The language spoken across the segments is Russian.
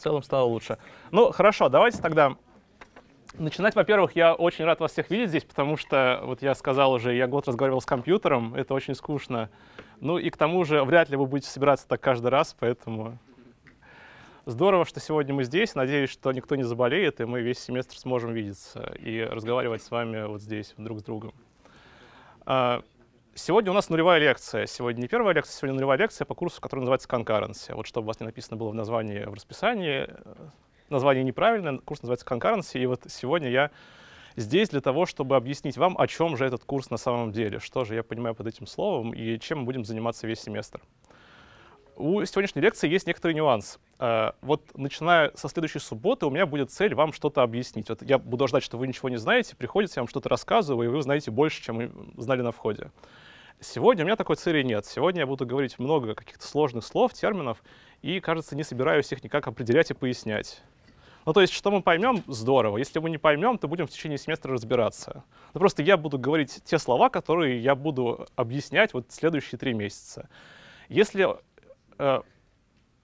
в целом стало лучше. Ну, хорошо, давайте тогда начинать. Во-первых, я очень рад вас всех видеть здесь, потому что, вот я сказал уже, я год разговаривал с компьютером, это очень скучно. Ну и к тому же, вряд ли вы будете собираться так каждый раз, поэтому здорово, что сегодня мы здесь. Надеюсь, что никто не заболеет, и мы весь семестр сможем видеться и разговаривать с вами вот здесь друг с другом. А, Сегодня у нас нулевая лекция. Сегодня не первая лекция, сегодня нулевая лекция по курсу, который называется Concurrency. Вот чтобы у вас не написано было в названии, в расписании, э, название неправильное, курс называется Concurrency, и вот сегодня я здесь для того, чтобы объяснить вам, о чем же этот курс на самом деле, что же я понимаю под этим словом и чем мы будем заниматься весь семестр. У сегодняшней лекции есть некоторый нюанс. Э, вот начиная со следующей субботы у меня будет цель вам что-то объяснить. Вот я буду ждать, что вы ничего не знаете, приходите, я вам что-то рассказываю, и вы узнаете больше, чем вы знали на входе. Сегодня у меня такой цели нет. Сегодня я буду говорить много каких-то сложных слов, терминов, и, кажется, не собираюсь их никак определять и пояснять. Ну, то есть, что мы поймем, здорово. Если мы не поймем, то будем в течение семестра разбираться. Ну, просто я буду говорить те слова, которые я буду объяснять вот следующие три месяца. Если э,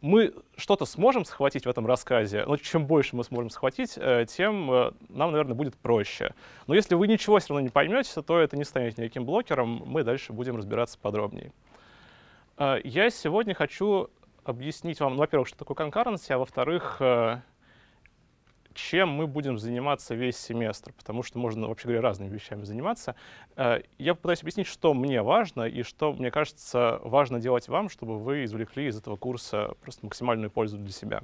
мы что-то сможем схватить в этом рассказе, но чем больше мы сможем схватить, э, тем э, нам, наверное, будет проще. Но если вы ничего все равно не поймете, то это не станет никаким блокером, мы дальше будем разбираться подробнее. Э, я сегодня хочу объяснить вам, во-первых, что такое конкуренция, а во-вторых, чем мы будем заниматься весь семестр, потому что можно, вообще говоря, разными вещами заниматься. Э, я попытаюсь объяснить, что мне важно и что, мне кажется, важно делать вам, чтобы вы извлекли из этого курса просто максимальную пользу для себя.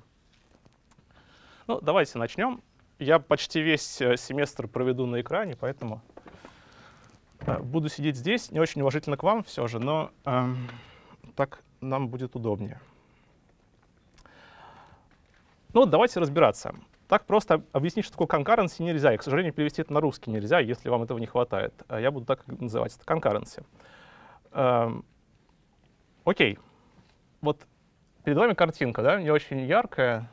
Ну, давайте начнем. Я почти весь э, семестр проведу на экране, поэтому э, буду сидеть здесь. Не очень уважительно к вам все же, но э, так нам будет удобнее. Ну, давайте разбираться. Так просто объяснить, что такое concurrency, нельзя. И, к сожалению, перевести это на русский нельзя, если вам этого не хватает. А я буду так называть это concurrency. Эм, окей. Вот перед вами картинка, да, не очень яркая,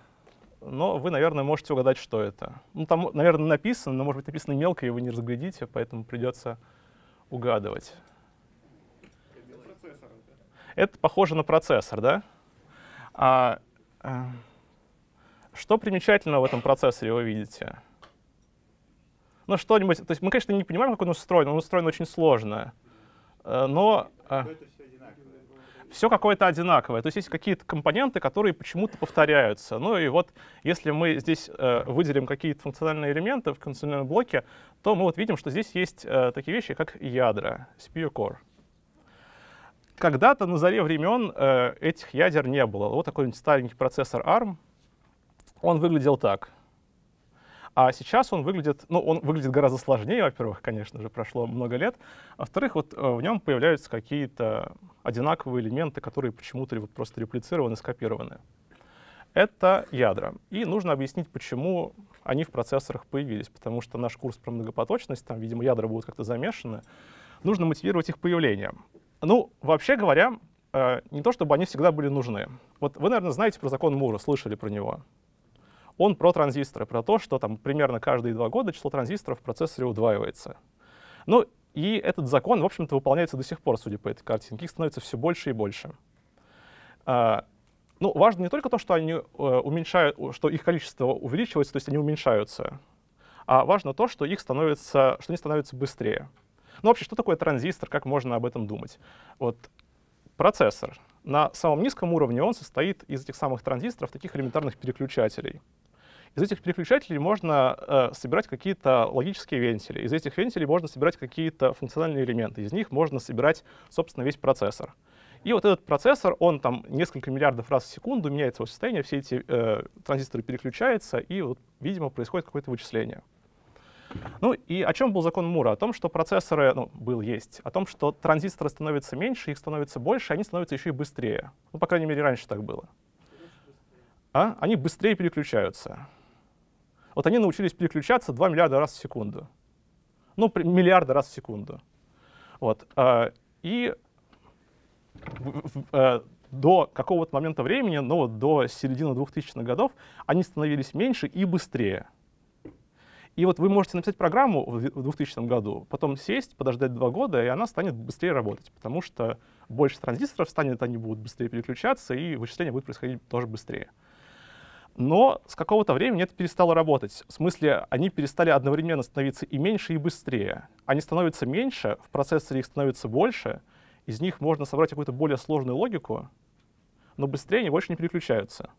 но вы, наверное, можете угадать, что это. Ну, там, наверное, написано, но, может быть, написано мелко, и вы не разглядите, поэтому придется угадывать. Это похоже на процессор, да? А, а... Что примечательного в этом процессоре вы видите? Ну, что-нибудь... То есть мы, конечно, не понимаем, как он устроен. Он устроен очень сложно. Э, но... А, Все какое-то одинаковое. То есть есть какие-то компоненты, которые почему-то повторяются. Ну и вот если мы здесь э, выделим какие-то функциональные элементы в функциональном блоке, то мы вот видим, что здесь есть э, такие вещи, как ядра, CPU core когда-то на заре времен э, этих ядер не было. Вот такой старенький процессор ARM он выглядел так. А сейчас он выглядит, ну, он выглядит гораздо сложнее, во-первых, конечно же, прошло много лет. А во-вторых, вот э, в нем появляются какие-то одинаковые элементы, которые почему-то вот просто реплицированы, скопированы. Это ядра. И нужно объяснить, почему они в процессорах появились, потому что наш курс про многопоточность, там, видимо, ядра будут как-то замешаны. Нужно мотивировать их появление. Ну, вообще говоря, э, не то чтобы они всегда были нужны. Вот вы, наверное, знаете про закон Мура, слышали про него он про транзисторы, про то, что там примерно каждые два года число транзисторов в процессоре удваивается. Ну и этот закон, в общем-то, выполняется до сих пор, судя по этой картинке. Их становится все больше и больше. А, ну, важно не только то, что, они, э, уменьшают, что их количество увеличивается, то есть они уменьшаются, а важно то, что, их становится, что они становятся быстрее. Ну, вообще, что такое транзистор, как можно об этом думать? Вот процессор на самом низком уровне, он состоит из этих самых транзисторов, таких элементарных переключателей — из этих переключателей можно э, собирать какие-то логические вентили. Из этих вентилей можно собирать какие-то функциональные элементы. Из них можно собирать, собственно, весь процессор. И вот этот процессор, он там несколько миллиардов раз в секунду меняет свое состояние, все эти э, транзисторы переключаются, и вот, видимо, происходит какое-то вычисление. Ну и о чем был закон Мура? О том, что процессоры, ну, был, есть, о том, что транзисторы становятся меньше, их становится больше, они становятся еще и быстрее. Ну, по крайней мере, раньше так было. А? Они быстрее переключаются. Вот они научились переключаться 2 миллиарда раз в секунду. Ну, миллиарда раз в секунду. Вот. А, и э, до какого-то момента времени, ну вот до середины 2000-х годов, они становились меньше и быстрее. И вот вы можете написать программу в 2000 году, потом сесть, подождать два года, и она станет быстрее работать, потому что больше транзисторов станет, они будут быстрее переключаться, и вычисление будет происходить тоже быстрее но с какого-то времени это перестало работать. В смысле, они перестали одновременно становиться и меньше, и быстрее. Они становятся меньше, в процессоре их становится больше, из них можно собрать какую-то более сложную логику, но быстрее они больше не переключаются.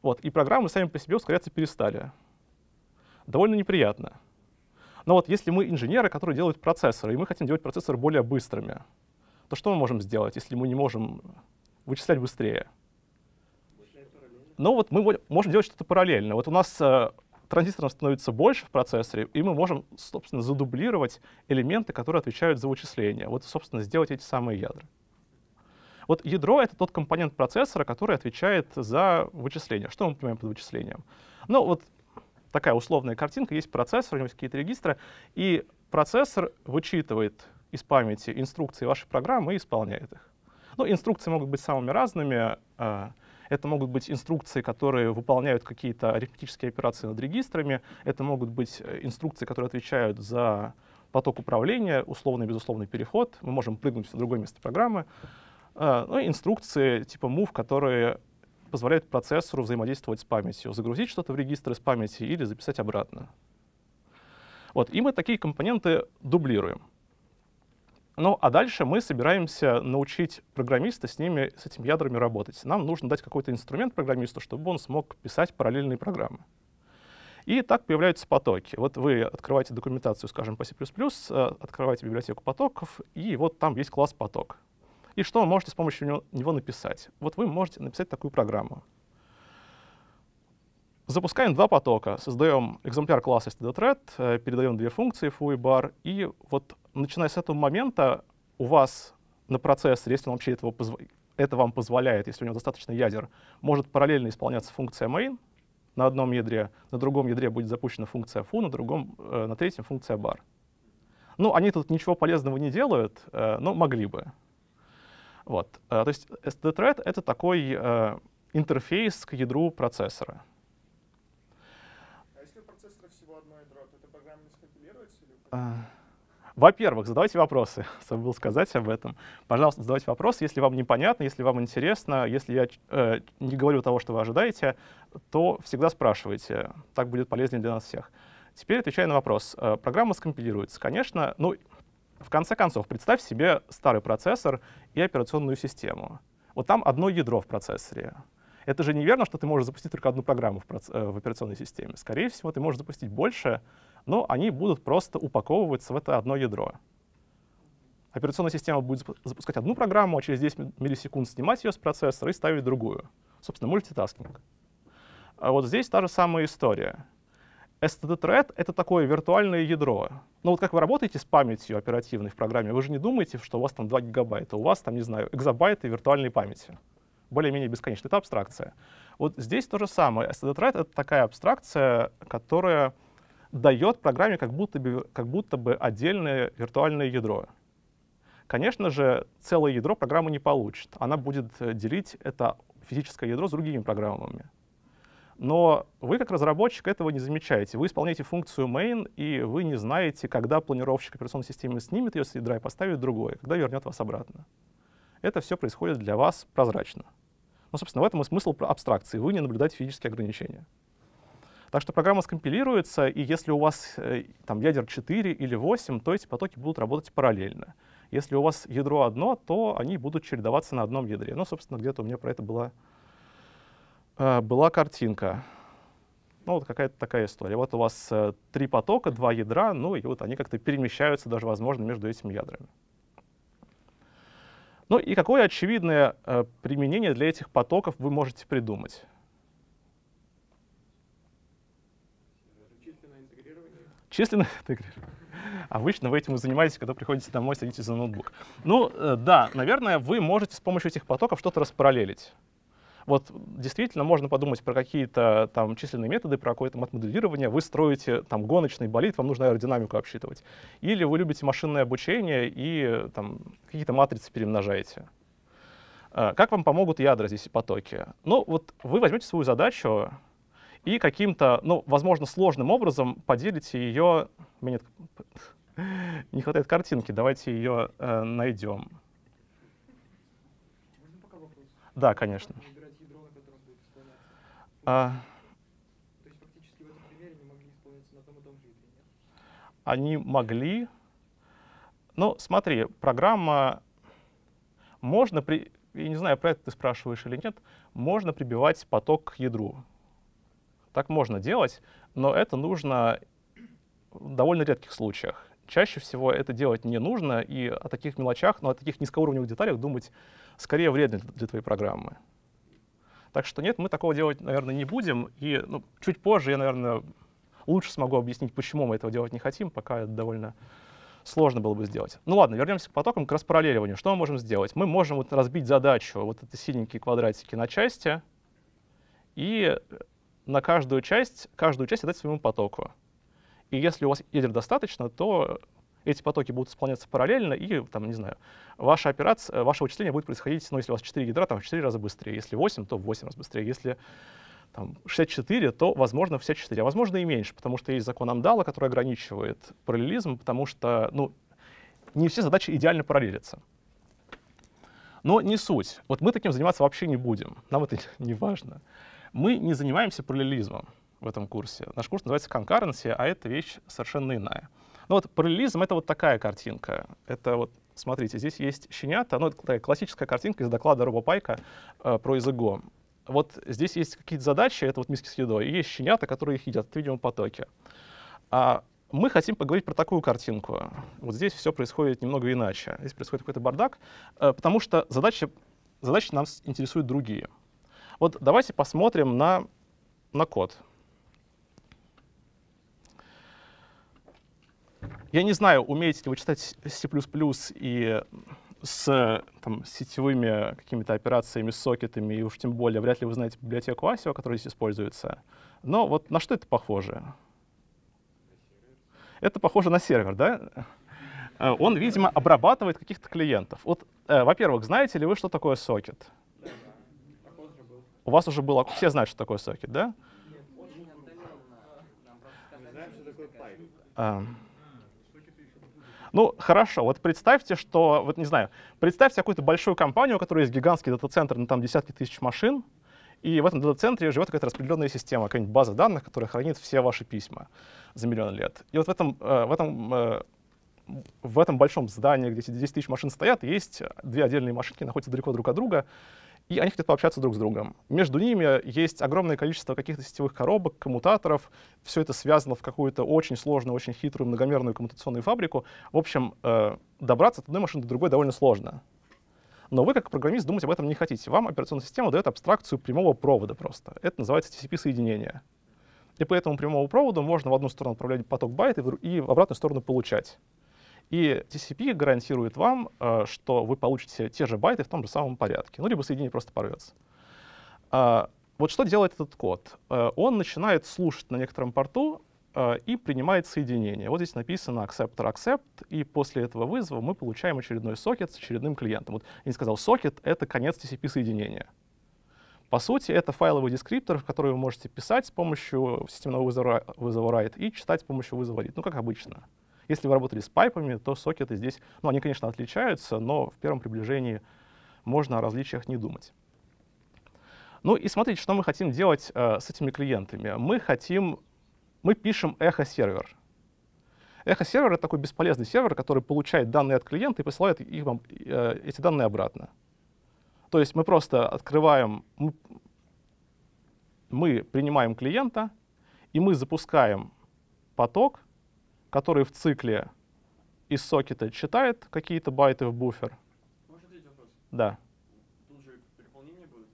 Вот, и программы сами по себе ускоряться перестали. Довольно неприятно. Но вот если мы инженеры, которые делают процессоры, и мы хотим делать процессоры более быстрыми, то что мы можем сделать, если мы не можем вычислять быстрее? Но вот мы можем делать что-то параллельно. Вот у нас э, транзисторов становится больше в процессоре, и мы можем, собственно, задублировать элементы, которые отвечают за вычисления Вот, собственно, сделать эти самые ядра. Вот ядро — это тот компонент процессора, который отвечает за вычисления Что мы понимаем под вычислением? Ну, вот такая условная картинка. Есть процессор, у него есть какие-то регистры, и процессор вычитывает из памяти инструкции вашей программы и исполняет их. Ну, инструкции могут быть самыми разными. А, это могут быть инструкции, которые выполняют какие-то арифметические операции над регистрами. Это могут быть э, инструкции, которые отвечают за поток управления, условный безусловный переход. Мы можем прыгнуть в другое место программы. А, ну и инструкции типа move, которые позволяют процессору взаимодействовать с памятью, загрузить что-то в регистр из памяти или записать обратно. Вот, и мы такие компоненты дублируем. Ну, а дальше мы собираемся научить программиста с ними, с этими ядрами работать. Нам нужно дать какой-то инструмент программисту, чтобы он смог писать параллельные программы. И так появляются потоки. Вот вы открываете документацию, скажем, по C++, э, открываете библиотеку потоков, и вот там есть класс поток. И что вы можете с помощью него, написать? Вот вы можете написать такую программу. Запускаем два потока, создаем экземпляр класса std.thread, э, передаем две функции foo и bar, и вот начиная с этого момента у вас на процессоре, если он вообще этого это вам позволяет, если у него достаточно ядер, может параллельно исполняться функция main на одном ядре, на другом ядре будет запущена функция foo, на другом, э, на третьем функция bar. Ну, они тут ничего полезного не делают, э, но могли бы. Вот. Э, то есть STD-thread — это такой э, интерфейс к ядру процессора. А если у процессора всего одно ядро, то эта программа не скомпилируется? Или... А. Во-первых, задавайте вопросы. Забыл сказать об этом. Пожалуйста, задавайте вопросы, если вам непонятно, если вам интересно, если я э, не говорю того, что вы ожидаете, то всегда спрашивайте. Так будет полезнее для нас всех. Теперь отвечаю на вопрос. Э, программа скомпилируется. Конечно, ну, в конце концов, представь себе старый процессор и операционную систему. Вот там одно ядро в процессоре. Это же неверно, что ты можешь запустить только одну программу в, э, в операционной системе. Скорее всего, ты можешь запустить больше, но они будут просто упаковываться в это одно ядро. Операционная система будет запускать одну программу, а через 10 миллисекунд снимать ее с процессора и ставить другую. Собственно, мультитаскинг. А вот здесь та же самая история. STD-thread — это такое виртуальное ядро. Но ну вот как вы работаете с памятью оперативной в программе, вы же не думаете, что у вас там 2 гигабайта, у вас там, не знаю, экзобайты виртуальной памяти более-менее бесконечно. Это абстракция. Вот здесь то же самое. SDTrade — это такая абстракция, которая дает программе как будто, бы, как будто бы отдельное виртуальное ядро. Конечно же, целое ядро программа не получит. Она будет э, делить это физическое ядро с другими программами. Но вы, как разработчик, этого не замечаете. Вы исполняете функцию main, и вы не знаете, когда планировщик операционной системы снимет ее с ядра и поставит другое, когда вернет вас обратно. Это все происходит для вас прозрачно. Но, ну, собственно, в этом и смысл абстракции. Вы не наблюдаете физические ограничения. Так что программа скомпилируется, и если у вас э, там ядер 4 или 8, то эти потоки будут работать параллельно. Если у вас ядро одно, то они будут чередоваться на одном ядре. Ну, собственно, где-то у меня про это была, э, была картинка. Ну, вот какая-то такая история. Вот у вас э, три потока, два ядра, ну и вот они как-то перемещаются даже, возможно, между этими ядрами. Ну и какое очевидное э, применение для этих потоков вы можете придумать? Численное интегрирование. Численное интегрирование. Обычно вы этим и занимаетесь, когда приходите домой, садитесь за ноутбук. Ну э, да, наверное, вы можете с помощью этих потоков что-то распараллелить. Вот действительно можно подумать про какие-то там численные методы, про какое-то мат-моделирование. Вы строите там гоночный болит, вам нужно аэродинамику обсчитывать. Или вы любите машинное обучение и там какие-то матрицы перемножаете. А, как вам помогут ядра здесь и потоки? Ну, вот вы возьмете свою задачу, и каким-то, ну, возможно, сложным образом поделите ее... Мне нет... не хватает картинки, давайте ее э, найдем. Да, конечно. А... То есть фактически в этом примере они могли исполняться на одном и том же ядре, нет? Они могли. Ну, смотри, программа... Можно при... Я не знаю, про это ты спрашиваешь или нет. Можно прибивать поток к ядру. Так можно делать, но это нужно в довольно редких случаях. Чаще всего это делать не нужно, и о таких мелочах, но ну, о таких низкоуровневых деталях думать скорее вредно для твоей программы. Так что нет, мы такого делать, наверное, не будем. И ну, чуть позже я, наверное, лучше смогу объяснить, почему мы этого делать не хотим, пока это довольно сложно было бы сделать. Ну ладно, вернемся к потокам, к распараллеливанию. Что мы можем сделать? Мы можем вот разбить задачу, вот эти синенькие квадратики, на части, и на каждую часть, каждую часть отдать своему потоку. И если у вас ядер достаточно, то эти потоки будут исполняться параллельно, и, там, не знаю, ваша операция, э, ваше вычисление будет происходить, ну, если у вас 4 ядра, там, в 4 раза быстрее, если 8, то в 8 раз быстрее, если там, 64, то, возможно, в 64, а возможно и меньше, потому что есть закон Амдала, который ограничивает параллелизм, потому что, ну, не все задачи идеально параллелятся. Но не суть. Вот мы таким заниматься вообще не будем. Нам это не важно. Мы не занимаемся параллелизмом в этом курсе. Наш курс называется Concurrency, а это вещь совершенно иная. Ну вот параллелизм — это вот такая картинка. Это вот, смотрите, здесь есть щенята, ну это такая классическая картинка из доклада Роба Пайка э, про языко. Вот здесь есть какие-то задачи, это вот миски с едой, и есть щенята, которые их едят, это, видимо, потоки. А мы хотим поговорить про такую картинку. Вот здесь все происходит немного иначе. Здесь происходит какой-то бардак, э, потому что задачи, задачи нам интересуют другие. Вот давайте посмотрим на, на код. Я не знаю, умеете ли вы читать C++ и с там, сетевыми какими-то операциями, сокетами, и уж тем более вряд ли вы знаете библиотеку ASIO, которая здесь используется. Но вот на что это похоже? Это похоже на сервер, да? Э, он, видимо, обрабатывает каких-то клиентов. Вот, э, во-первых, знаете ли вы, что такое сокет? У вас уже было, все знают, что такое сокет, да? Нет, ну, хорошо, вот представьте, что, вот не знаю, представьте какую-то большую компанию, у которой есть гигантский дата-центр, на ну, там десятки тысяч машин, и в этом дата-центре живет какая-то распределенная система, какая-нибудь база данных, которая хранит все ваши письма за миллион лет. И вот в этом, э, в этом, э, в этом большом здании, где эти 10 тысяч машин стоят, есть две отдельные машинки, находятся далеко друг от друга, и они хотят пообщаться друг с другом. Между ними есть огромное количество каких-то сетевых коробок, коммутаторов, все это связано в какую-то очень сложную, очень хитрую многомерную коммутационную фабрику. В общем, э, добраться от одной машины до другой довольно сложно. Но вы, как программист, думать об этом не хотите. Вам операционная система дает абстракцию прямого провода просто. Это называется TCP-соединение. И по этому прямому проводу можно в одну сторону отправлять поток байт и в обратную сторону получать. И TCP гарантирует вам, э, что вы получите те же байты в том же самом порядке. Ну, либо соединение просто порвется. А, вот что делает этот код? Э, он начинает слушать на некотором порту э, и принимает соединение. Вот здесь написано acceptor accept, и после этого вызова мы получаем очередной сокет с очередным клиентом. Вот я не сказал, сокет — это конец TCP-соединения. По сути, это файловый дескриптор, в который вы можете писать с помощью системного вызова, вызова write и читать с помощью вызова read, ну, как обычно. Если вы работали с пайпами, то сокеты здесь, ну, они, конечно, отличаются, но в первом приближении можно о различиях не думать. Ну и смотрите, что мы хотим делать э, с этими клиентами. Мы хотим, мы пишем эхо-сервер. Эхо-сервер — это такой бесполезный сервер, который получает данные от клиента и посылает их вам, э, эти данные обратно. То есть мы просто открываем, мы, мы принимаем клиента, и мы запускаем поток, который в цикле из сокета читает какие-то байты в буфер. Можно вопрос? Да. Тут же переполнение будет?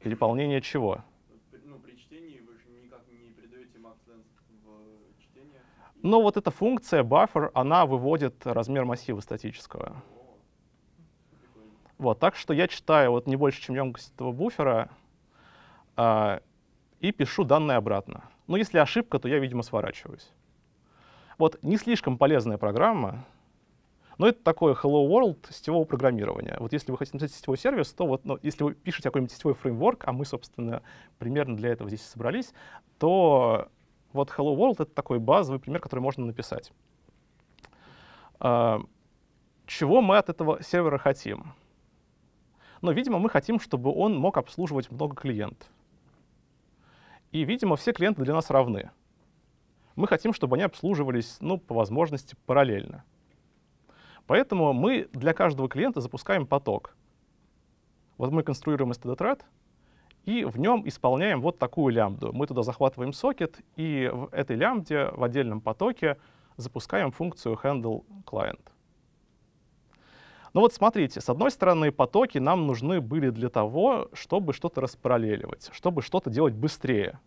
Переполнение чего? Ну, при чтении вы же никак не передаете в чтение. Ну, вот эта функция buffer, она выводит размер массива статического. вот, так что я читаю вот не больше, чем емкость этого буфера, э, и пишу данные обратно. Но если ошибка, то я, видимо, сворачиваюсь. Вот не слишком полезная программа, но это такое Hello World сетевого программирования. Вот если вы хотите написать сетевой сервис, то вот, ну, если вы пишете какой-нибудь сетевой фреймворк, а мы, собственно, примерно для этого здесь собрались, то вот Hello World — это такой базовый пример, который можно написать. А, чего мы от этого сервера хотим? Но, ну, видимо, мы хотим, чтобы он мог обслуживать много клиентов. И, видимо, все клиенты для нас равны мы хотим, чтобы они обслуживались, ну, по возможности, параллельно. Поэтому мы для каждого клиента запускаем поток. Вот мы конструируем std-thread, и в нем исполняем вот такую лямбду. Мы туда захватываем сокет, и в этой лямбде в отдельном потоке запускаем функцию handle client. Ну вот смотрите, с одной стороны, потоки нам нужны были для того, чтобы что-то распараллеливать, чтобы что-то делать быстрее.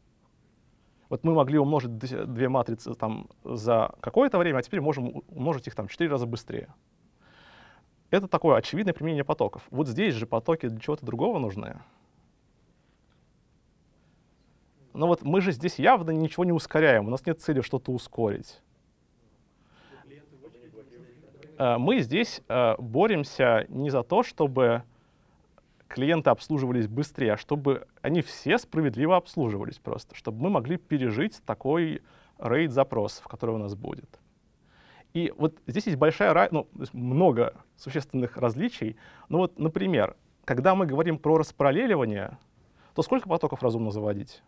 Вот мы могли умножить две матрицы там, за какое-то время, а теперь можем умножить их там, четыре раза быстрее. Это такое очевидное применение потоков. Вот здесь же потоки для чего-то другого нужны. Но вот мы же здесь явно ничего не ускоряем, у нас нет цели что-то ускорить. Э, мы здесь э, боремся не за то, чтобы клиенты обслуживались быстрее, а чтобы они все справедливо обслуживались просто, чтобы мы могли пережить такой рейд запросов, который у нас будет. И вот здесь есть большая, ну, много существенных различий. Ну вот, например, когда мы говорим про распараллеливание, то сколько потоков разумно заводить?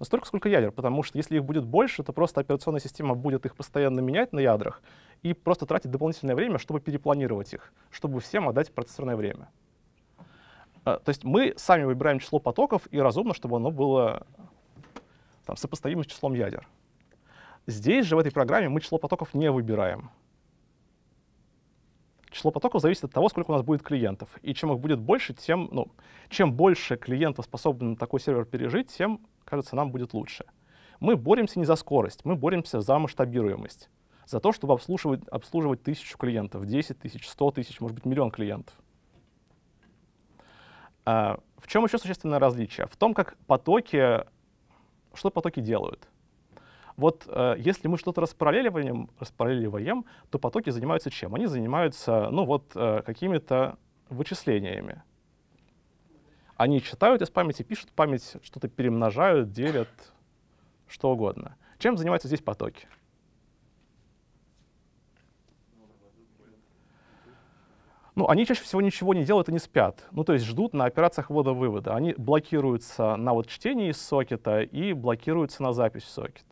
Но столько, сколько ядер, потому что если их будет больше, то просто операционная система будет их постоянно менять на ядрах и просто тратить дополнительное время, чтобы перепланировать их, чтобы всем отдать процессорное время. А, то есть мы сами выбираем число потоков, и разумно, чтобы оно было там, сопоставимо с числом ядер. Здесь же, в этой программе, мы число потоков не выбираем. Число потоков зависит от того, сколько у нас будет клиентов. И чем их будет больше, тем, ну, чем больше клиентов способен такой сервер пережить, тем, кажется, нам будет лучше. Мы боремся не за скорость, мы боремся за масштабируемость за то, чтобы обслуживать, обслуживать тысячу клиентов, 10 тысяч, 100 тысяч, может быть, миллион клиентов. А, в чем еще существенное различие? В том, как потоки, что потоки делают. Вот э, если мы что-то распараллеливаем, распараллеливаем, то потоки занимаются чем? Они занимаются, ну вот, э, какими-то вычислениями. Они читают из памяти, пишут в память, что-то перемножают, делят, что угодно. Чем занимаются здесь потоки? Ну, они чаще всего ничего не делают и не спят. Ну, то есть ждут на операциях ввода-вывода. Они блокируются на вот чтении из сокета и блокируются на запись в сокет.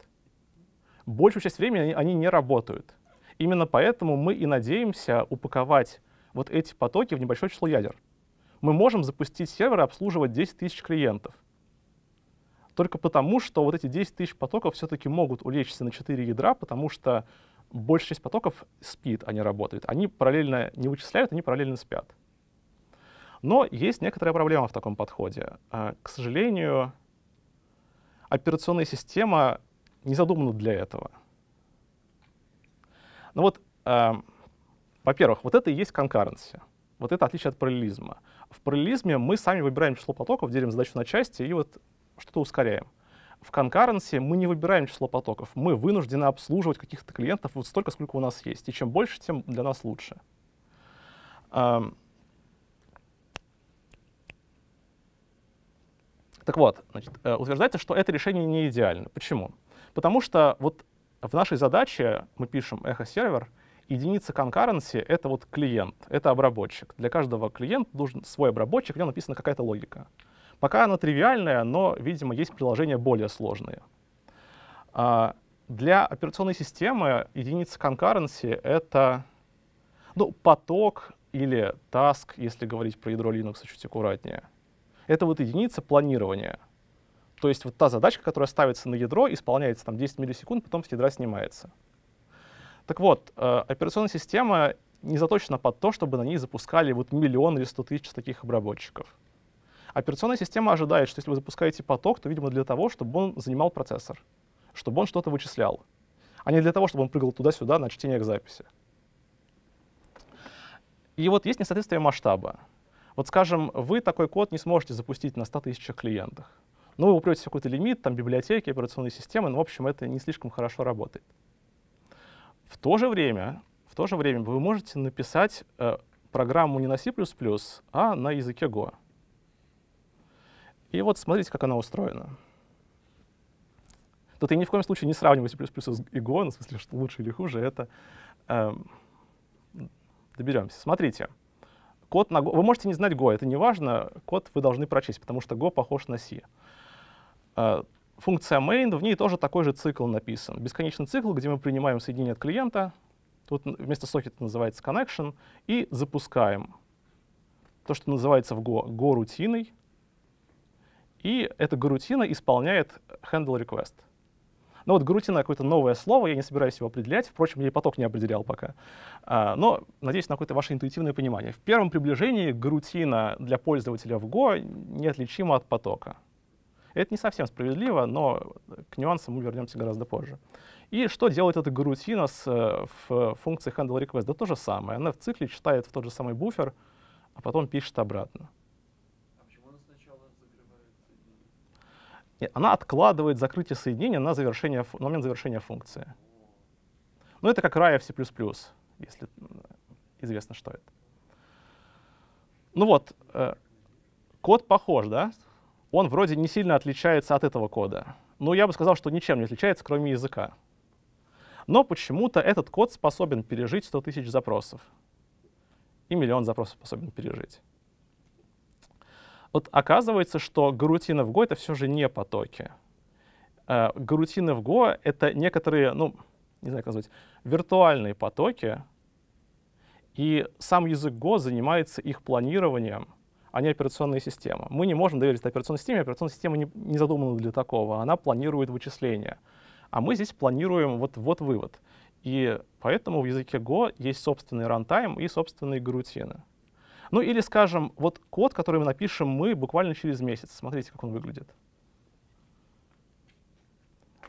Большую часть времени они, они не работают. Именно поэтому мы и надеемся упаковать вот эти потоки в небольшое число ядер. Мы можем запустить сервер и обслуживать 10 тысяч клиентов. Только потому, что вот эти 10 тысяч потоков все-таки могут улечься на 4 ядра, потому что большая часть потоков спит, они работают. Они параллельно не вычисляют, они параллельно спят. Но есть некоторая проблема в таком подходе. А, к сожалению, операционная система не задумана для этого. Ну вот, а, во-первых, вот это и есть конкуренция. Вот это отличие от параллелизма. В параллелизме мы сами выбираем число потоков, делим задачу на части и вот что-то ускоряем в конкуренции мы не выбираем число потоков. Мы вынуждены обслуживать каких-то клиентов вот столько, сколько у нас есть. И чем больше, тем для нас лучше. Эм. Так вот, значит, э, утверждается, что это решение не идеально. Почему? Потому что вот в нашей задаче мы пишем эхо-сервер, единица конкуренции это вот клиент, это обработчик. Для каждого клиента нужен свой обработчик, в нем написана какая-то логика. Пока она тривиальная, но, видимо, есть приложения более сложные. А, для операционной системы единица concurrency — это ну, поток или task, если говорить про ядро Linux чуть аккуратнее. Это вот единица планирования. То есть вот та задачка, которая ставится на ядро, исполняется там 10 миллисекунд, потом с ядра снимается. Так вот, э, операционная система не заточена под то, чтобы на ней запускали вот миллион или сто тысяч таких обработчиков. Операционная система ожидает, что если вы запускаете поток, то, видимо, для того, чтобы он занимал процессор, чтобы он что-то вычислял, а не для того, чтобы он прыгал туда-сюда на чтение к записи. И вот есть несоответствие масштаба. Вот, скажем, вы такой код не сможете запустить на 100 тысячах клиентах. Ну, вы упретесь в какой-то лимит, там, библиотеки, операционные системы, но, в общем, это не слишком хорошо работает. В то же время, в то же время вы можете написать э, программу не на C++, а на языке Go. И вот смотрите, как она устроена. Тут я ни в коем случае не сравниваю C++ и Go, ну, в смысле, что лучше или хуже, это э, доберемся. Смотрите, код на Go, вы можете не знать Go, это не важно, код вы должны прочесть, потому что Go похож на C. Э, функция main, в ней тоже такой же цикл написан. Бесконечный цикл, где мы принимаем соединение от клиента, тут вместо socket называется connection, и запускаем то, что называется в Go, Go рутиной, и эта грутина исполняет handle request. Но ну вот грутина какое-то новое слово, я не собираюсь его определять, впрочем, я и поток не определял пока. А, но надеюсь на какое-то ваше интуитивное понимание. В первом приближении грутина для пользователя в Go неотличима от потока. Это не совсем справедливо, но к нюансам мы вернемся гораздо позже. И что делает эта грутина с, э, в функции handle request? Да то же самое. Она в цикле читает в тот же самый буфер, а потом пишет обратно. она откладывает закрытие соединения на, завершение, на момент завершения функции. Но ну, это как рая в C++, если известно, что это. Ну вот, э, код похож, да? Он вроде не сильно отличается от этого кода. Но ну, я бы сказал, что ничем не отличается, кроме языка. Но почему-то этот код способен пережить 100 тысяч запросов. И миллион запросов способен пережить. Вот оказывается, что гарутины в Go — это все же не потоки. Э, гарутины в Go — это некоторые, ну, не знаю, как назвать, виртуальные потоки, и сам язык Go занимается их планированием, а не операционная система. Мы не можем доверить операционной системе, операционная система не, не задумана для такого, она планирует вычисления. А мы здесь планируем вот, вот вывод. И поэтому в языке Go есть собственный рантайм и собственные грутины. Ну или, скажем, вот код, который мы напишем мы буквально через месяц. Смотрите, как он выглядит.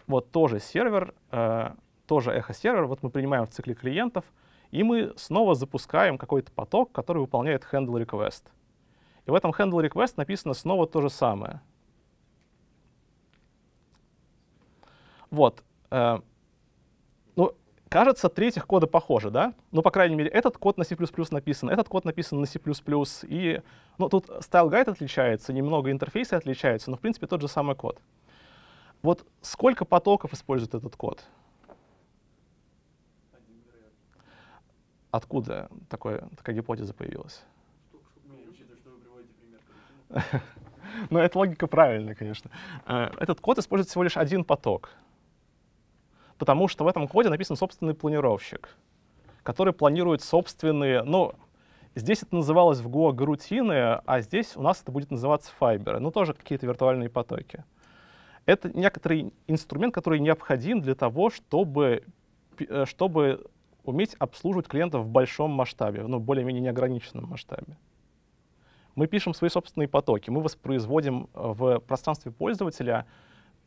Вот тоже сервер, э, тоже эхо-сервер. Вот мы принимаем в цикле клиентов, и мы снова запускаем какой-то поток, который выполняет handle request. И в этом handle request написано снова то же самое. Вот. Э, Кажется, третьих кода похожи, да? Ну, по крайней мере, этот код на C++ написан, этот код написан на C++, и, ну, тут стайл гайд отличается, немного интерфейсы отличаются, но, в принципе, тот же самый код. Вот сколько потоков использует этот код? Откуда такое, такая гипотеза появилась? Ну, эта логика правильная, конечно. Э, этот код использует всего лишь один поток — потому что в этом коде написан собственный планировщик, который планирует собственные, ну, здесь это называлось в Go грутины, а здесь у нас это будет называться файберы, ну, тоже какие-то виртуальные потоки. Это некоторый инструмент, который необходим для того, чтобы, э, чтобы уметь обслуживать клиентов в большом масштабе, ну, более-менее неограниченном масштабе. Мы пишем свои собственные потоки, мы воспроизводим э, в пространстве пользователя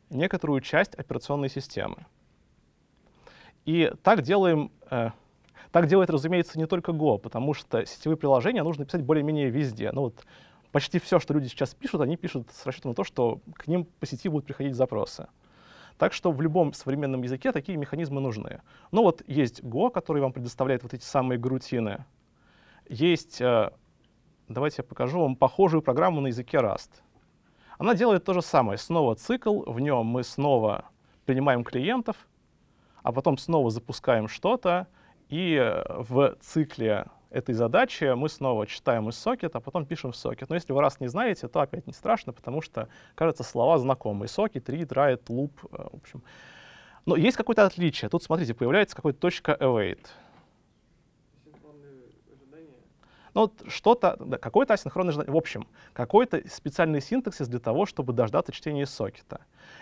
некоторую часть операционной системы. И так делаем... Э, так делает, разумеется, не только Go, потому что сетевые приложения нужно писать более-менее везде. Ну вот почти все, что люди сейчас пишут, они пишут с расчетом на то, что к ним по сети будут приходить запросы. Так что в любом современном языке такие механизмы нужны. Ну вот есть Go, который вам предоставляет вот эти самые грутины. Есть, э, давайте я покажу вам похожую программу на языке Rust. Она делает то же самое. Снова цикл, в нем мы снова принимаем клиентов — а потом снова запускаем что-то, и э, в цикле этой задачи мы снова читаем из сокета, а потом пишем в сокет. Но если вы раз не знаете, то опять не страшно, потому что, кажется, слова знакомые. Сокет, read, write, loop, э, в общем. Но есть какое-то отличие. Тут, смотрите, появляется какой-то точка await. Ну вот что-то, да, какое-то асинхронный, желание, в общем, какой-то специальный синтаксис для того, чтобы дождаться чтения сокета.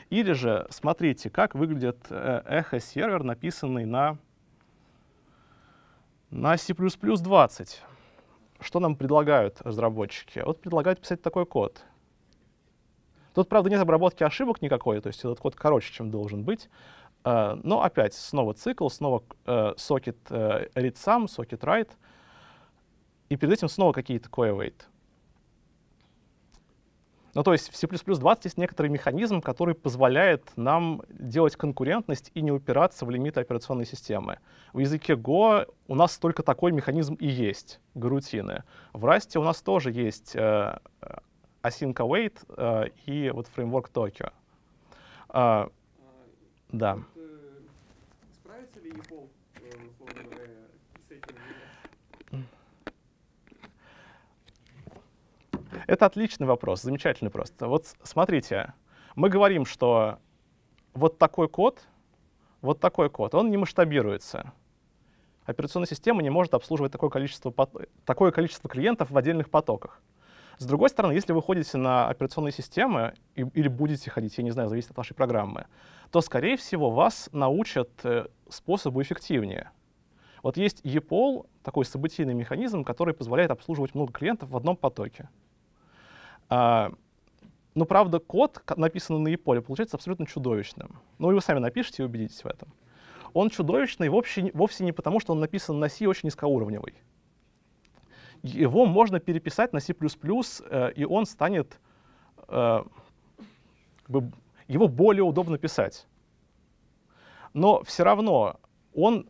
Или же смотрите, как выглядит э, эхо-сервер, написанный на, на C++20. Что нам предлагают разработчики? Вот предлагают писать такой код. Тут, правда, нет обработки ошибок никакой, то есть этот код короче, чем должен быть. Э, но опять снова цикл, снова э, сокет read сам, сокет write — и перед этим снова какие-то coawait. Ну, то есть в C++20 есть некоторый механизм, который позволяет нам делать конкурентность и не упираться в лимиты операционной системы. В языке Go у нас только такой механизм и есть, гарутины. В Rust у нас тоже есть э, э, async await э, и вот фреймворк Tokyo. Э, да. Это отличный вопрос, замечательный просто. Вот смотрите, мы говорим, что вот такой код, вот такой код, он не масштабируется. Операционная система не может обслуживать такое количество, такое количество клиентов в отдельных потоках. С другой стороны, если вы ходите на операционные системы или будете ходить, я не знаю, зависит от вашей программы, то, скорее всего, вас научат э, способу эффективнее. Вот есть EPOL, такой событийный механизм, который позволяет обслуживать много клиентов в одном потоке. А, Но, ну, правда, код, написанный на Яполе, получается абсолютно чудовищным. Ну, и вы сами напишите и убедитесь в этом. Он чудовищный вовсе, вовсе не потому, что он написан на C очень низкоуровневый. Его можно переписать на C++, э, и он станет... Э, его более удобно писать. Но все равно он,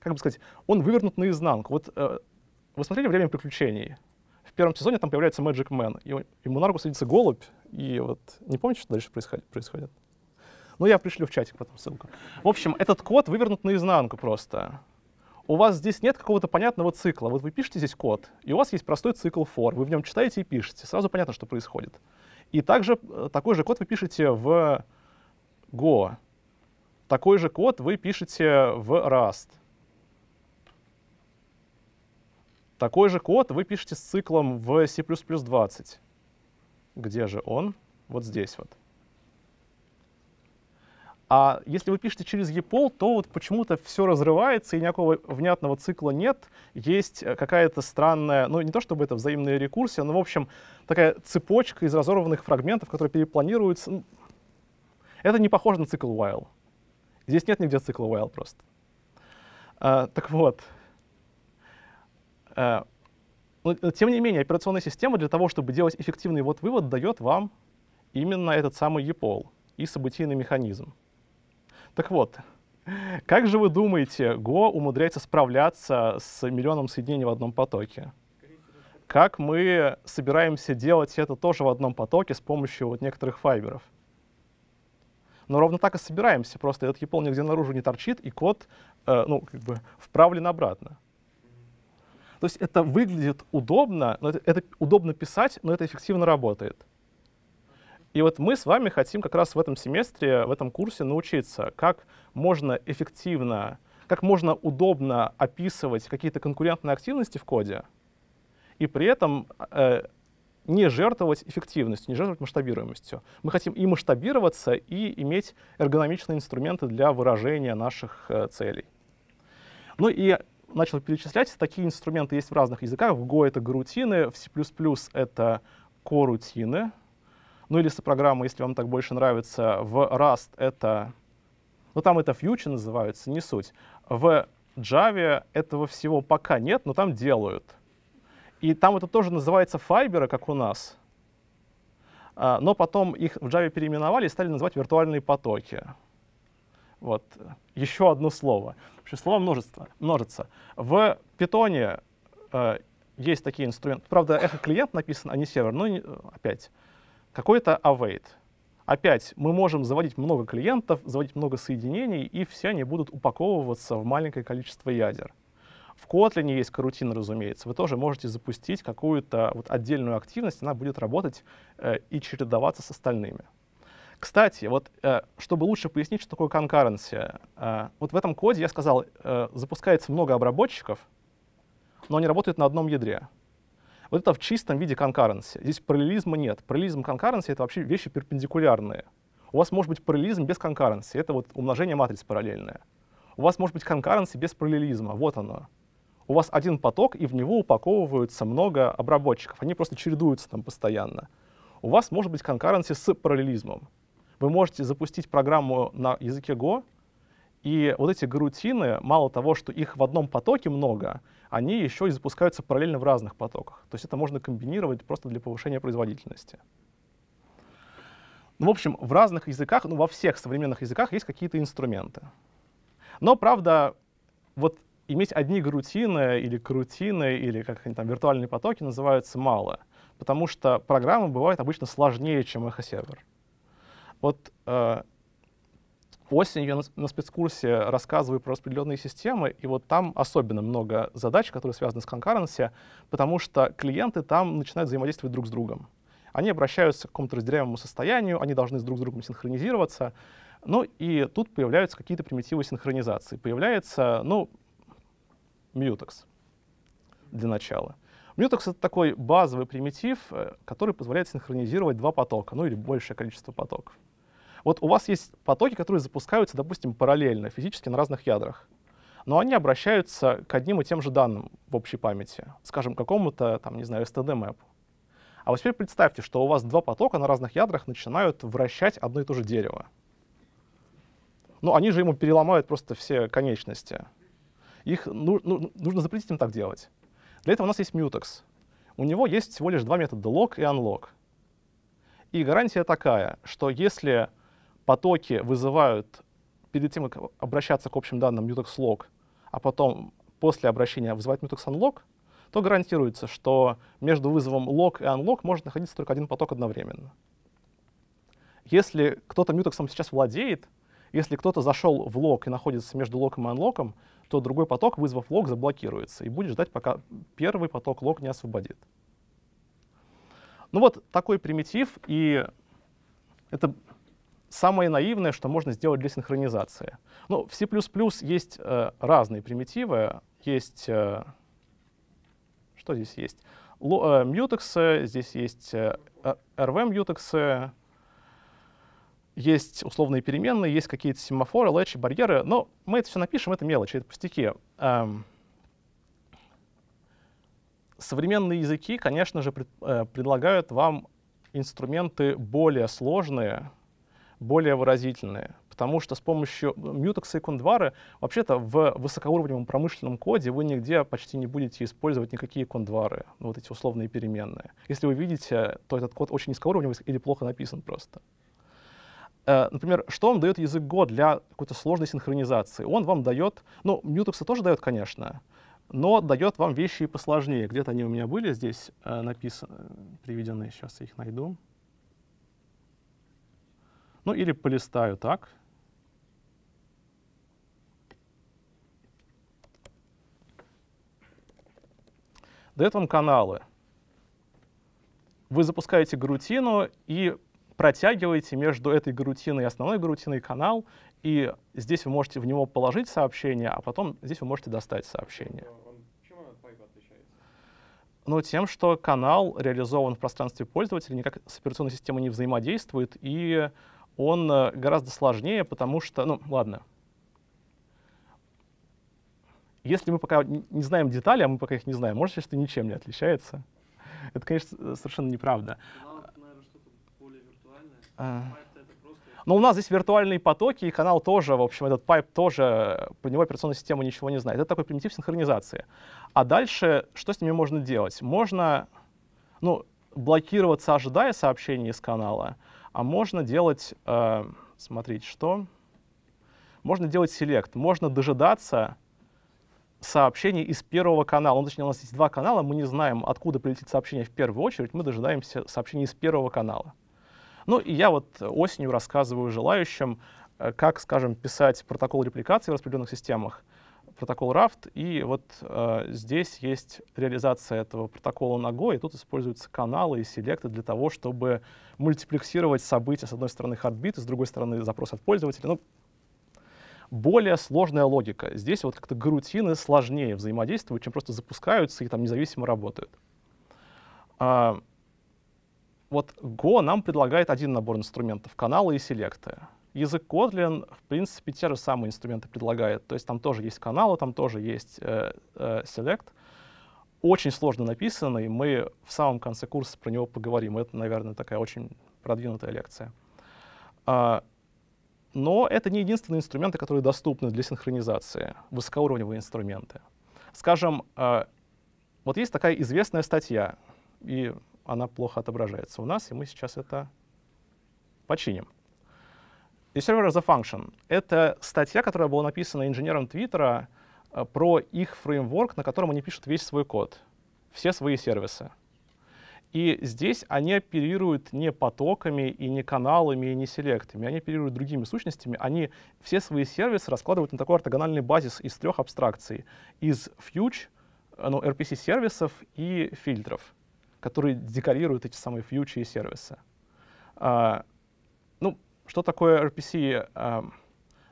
как бы сказать, он вывернут наизнанку. Вот э, вы смотрели «Время приключений»? первом сезоне там появляется Magic Man, и ему на руку садится голубь, и вот не помните, что дальше происходит? происходит? Ну, я пришлю в чатик потом ссылку. В общем, этот код вывернут наизнанку просто. У вас здесь нет какого-то понятного цикла. Вот вы пишете здесь код, и у вас есть простой цикл for. Вы в нем читаете и пишете. Сразу понятно, что происходит. И также э, такой же код вы пишете в Go. Такой же код вы пишете в Rust. Такой же код вы пишете с циклом в C++20. Где же он? Вот здесь вот. А если вы пишете через EPOL, то вот почему-то все разрывается, и никакого внятного цикла нет. Есть э, какая-то странная, ну не то чтобы это взаимная рекурсия, но, в общем, такая цепочка из разорванных фрагментов, которые перепланируются. Это не похоже на цикл while. Здесь нет нигде цикла while просто. А, так вот, но, э, э, тем не менее, операционная система для того, чтобы делать эффективный вот вывод, дает вам именно этот самый EPOL и событийный механизм. Так вот, как же вы думаете, Go умудряется справляться с миллионом соединений в одном потоке? Как мы собираемся делать это тоже в одном потоке с помощью вот некоторых файберов? Но ровно так и собираемся, просто этот EPOL нигде наружу не торчит, и код э, ну, как бы вправлен обратно. То есть это выглядит удобно, но это, это удобно писать, но это эффективно работает. И вот мы с вами хотим как раз в этом семестре, в этом курсе научиться, как можно эффективно, как можно удобно описывать какие-то конкурентные активности в коде, и при этом э, не жертвовать эффективностью, не жертвовать масштабируемостью. Мы хотим и масштабироваться, и иметь эргономичные инструменты для выражения наших э, целей. Ну и начал перечислять, такие инструменты есть в разных языках. В Go это гарутины, в C++ это корутины. Ну или сопрограммы, если вам так больше нравится. В Rust это... Ну там это фьючи называются, не суть. В Java этого всего пока нет, но там делают. И там это тоже называется файбера, как у нас. А, но потом их в Java переименовали и стали называть виртуальные потоки. Вот, еще одно слово число множество, множится. В питоне э, есть такие инструменты. Правда, эхо клиент написан, а не сервер. но ну не, э, опять. Какой-то await. Опять мы можем заводить много клиентов, заводить много соединений, и все они будут упаковываться в маленькое количество ядер. В Kotlin есть карутина, разумеется. Вы тоже можете запустить какую-то вот отдельную активность, она будет работать э, и чередоваться с остальными. Кстати, вот э, чтобы лучше пояснить, что такое конкуренция, э, вот в этом коде, я сказал, э, запускается много обработчиков, но они работают на одном ядре. Вот это в чистом виде конкуренция. Здесь параллелизма нет. Параллелизм concurrency — это вообще вещи перпендикулярные. У вас может быть параллелизм без конкуренции. Это вот умножение матриц параллельное. У вас может быть конкуренция без параллелизма. Вот оно. У вас один поток, и в него упаковываются много обработчиков. Они просто чередуются там постоянно. У вас может быть конкуренция с параллелизмом. Вы можете запустить программу на языке Go, и вот эти грутины, мало того, что их в одном потоке много, они еще и запускаются параллельно в разных потоках. То есть это можно комбинировать просто для повышения производительности. Ну, в общем, в разных языках, ну, во всех современных языках есть какие-то инструменты. Но, правда, вот иметь одни грутины или крутины или как они там, виртуальные потоки называются, мало. Потому что программы бывают обычно сложнее, чем эхосервер. сервер вот э, осенью я на спецкурсе рассказываю про распределенные системы, и вот там особенно много задач, которые связаны с concurrency, потому что клиенты там начинают взаимодействовать друг с другом. Они обращаются к какому-то разделяемому состоянию, они должны с друг с другом синхронизироваться. Ну и тут появляются какие-то примитивы синхронизации. Появляется, ну, Mutex для начала. Mutex — это такой базовый примитив, э, который позволяет синхронизировать два потока, ну или большее количество потоков. Вот у вас есть потоки, которые запускаются, допустим, параллельно, физически на разных ядрах. Но они обращаются к одним и тем же данным в общей памяти, скажем, какому-то, там, не знаю, STD-мэпу. А вот теперь представьте, что у вас два потока на разных ядрах начинают вращать одно и то же дерево. Ну, они же ему переломают просто все конечности. Их ну, ну, нужно запретить им так делать. Для этого у нас есть Mutex. У него есть всего лишь два метода lock и unlock. И гарантия такая, что если потоки вызывают, перед тем, как обращаться к общим данным mutex log, а потом после обращения вызывать mutex unlock, то гарантируется, что между вызовом log и unlock может находиться только один поток одновременно. Если кто-то мютексом сейчас владеет, если кто-то зашел в лог и находится между локом и анлоком, то другой поток, вызвав лог, заблокируется и будет ждать, пока первый поток лог не освободит. Ну вот такой примитив, и это самое наивное, что можно сделать для синхронизации. Ну, в C++ есть э, разные примитивы. Есть... Э, что здесь есть? Ло, э, мьютексы, здесь есть э, э RV-мьютексы, есть условные переменные, есть какие-то семафоры, лэчи, барьеры. Но мы это все напишем, это мелочи, это пустяки. Эм, современные языки, конечно же, пред, э, предлагают вам инструменты более сложные, более выразительные, потому что с помощью мьютекса и кондвары вообще-то в высокоуровневом промышленном коде вы нигде почти не будете использовать никакие кондвары, ну, вот эти условные переменные. Если вы видите, то этот код очень низкоуровневый или плохо написан просто. Э, например, что вам дает язык Go для какой-то сложной синхронизации? Он вам дает, ну, Mutex тоже дает, конечно, но дает вам вещи и посложнее. Где-то они у меня были здесь э, написаны, приведены, сейчас я их найду. Ну или полистаю так. Дает вам каналы. Вы запускаете грутину и протягиваете между этой грутиной и основной грутиной канал, и здесь вы можете в него положить сообщение, а потом здесь вы можете достать сообщение. А но ну, тем, что канал реализован в пространстве пользователя, никак с операционной системой не взаимодействует, и он э, гораздо сложнее, потому что, ну ладно, если мы пока не знаем детали, а мы пока их не знаем, может, что ничем не отличается. Это, конечно, совершенно неправда. Но а. ну, у нас здесь виртуальные потоки, и канал тоже, в общем, этот пайп тоже, э, по него операционная система ничего не знает. Это такой примитив синхронизации. А дальше что с ними можно делать? Можно ну, блокироваться, ожидая сообщения из канала, а можно делать, э, смотрите, что? Можно делать селект, можно дожидаться сообщений из первого канала. Ну, точнее, у нас есть два канала, мы не знаем, откуда прилетит сообщение в первую очередь, мы дожидаемся сообщений из первого канала. Ну и я вот осенью рассказываю желающим, э, как, скажем, писать протокол репликации в распределенных системах, протокол RAFT, и вот э, здесь есть реализация этого протокола на Go, и тут используются каналы и селекты для того, чтобы мультиплексировать события, с одной стороны, хардбит, с другой стороны, запрос от пользователя. Ну, более сложная логика. Здесь вот как-то грутины сложнее взаимодействуют, чем просто запускаются и там независимо работают. А, вот Go нам предлагает один набор инструментов — каналы и селекты язык Kotlin, в принципе, те же самые инструменты предлагает. То есть там тоже есть каналы, там тоже есть э, э, Select. Очень сложно написанный, мы в самом конце курса про него поговорим. Это, наверное, такая очень продвинутая лекция. А, но это не единственные инструменты, которые доступны для синхронизации, высокоуровневые инструменты. Скажем, э, вот есть такая известная статья, и она плохо отображается у нас, и мы сейчас это починим. И сервер as a function — это статья, которая была написана инженером Твиттера э, про их фреймворк, на котором они пишут весь свой код, все свои сервисы. И здесь они оперируют не потоками и не каналами и не селектами, они оперируют другими сущностями. Они все свои сервисы раскладывают на такой ортогональный базис из трех абстракций. Из фьюч, э, ну, RPC-сервисов и фильтров, которые декорируют эти самые фьючи и сервисы. А, ну, что такое RPC, э,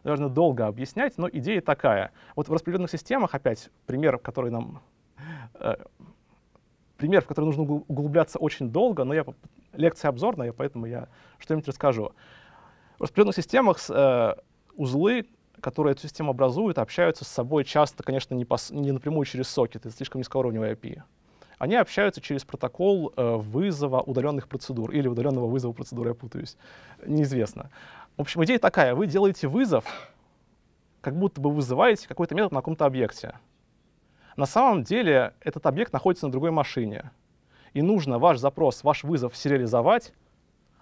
наверное, долго объяснять, но идея такая. Вот в распределенных системах, опять, пример, который нам... Э, пример, в который нужно углубляться очень долго, но я лекция обзорная, поэтому я что-нибудь расскажу. В распределенных системах э, узлы, которые эту систему образуют, общаются с собой часто, конечно, не, по, не напрямую через сокет, это слишком низкоуровневая API они общаются через протокол э, вызова удаленных процедур или удаленного вызова процедур, я путаюсь, неизвестно. В общем, идея такая, вы делаете вызов, как будто бы вызываете какой-то метод на каком-то объекте. На самом деле этот объект находится на другой машине, и нужно ваш запрос, ваш вызов сериализовать,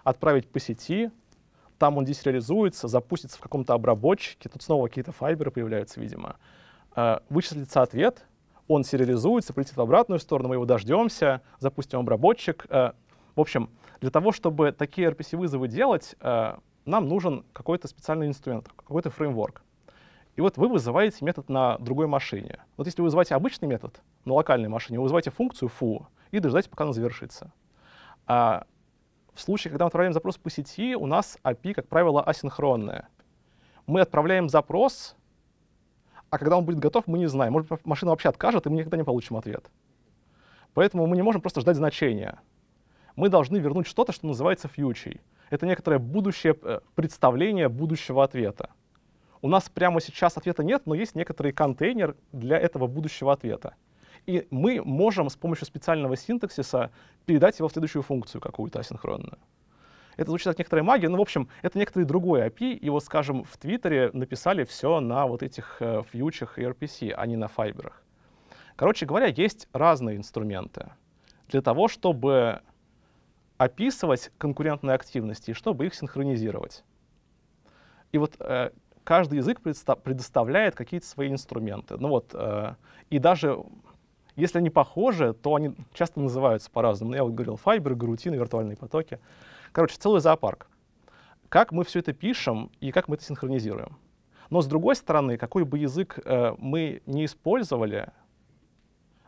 отправить по сети, там он десериализуется, запустится в каком-то обработчике, тут снова какие-то файберы появляются, видимо, э, вычислится ответ — он сериализуется, полетит в обратную сторону, мы его дождемся, запустим обработчик. Э, в общем, для того, чтобы такие RPC-вызовы делать, э, нам нужен какой-то специальный инструмент, какой-то фреймворк. И вот вы вызываете метод на другой машине. Вот если вы вызываете обычный метод на локальной машине, вы вызываете функцию foo и дожидаетесь, пока она завершится. А в случае, когда мы отправляем запрос по сети, у нас API, как правило, асинхронная. Мы отправляем запрос, а когда он будет готов, мы не знаем. Может, машина вообще откажет, и мы никогда не получим ответ. Поэтому мы не можем просто ждать значения. Мы должны вернуть что-то, что называется фьючей. Это некоторое будущее э, представление будущего ответа. У нас прямо сейчас ответа нет, но есть некоторый контейнер для этого будущего ответа. И мы можем с помощью специального синтаксиса передать его в следующую функцию какую-то асинхронную. Это звучит как некоторая магия, но, в общем, это некоторый другой API, и вот, скажем, в Твиттере написали все на вот этих э, фьючах и RPC, а не на файберах. Короче говоря, есть разные инструменты для того, чтобы описывать конкурентные активности и чтобы их синхронизировать. И вот э, каждый язык предоставляет какие-то свои инструменты. Ну вот, э, и даже если они похожи, то они часто называются по-разному. Ну, я вот говорил Fiber, Гарутин, виртуальные потоки. Короче, целый зоопарк. Как мы все это пишем и как мы это синхронизируем. Но с другой стороны, какой бы язык э, мы не использовали,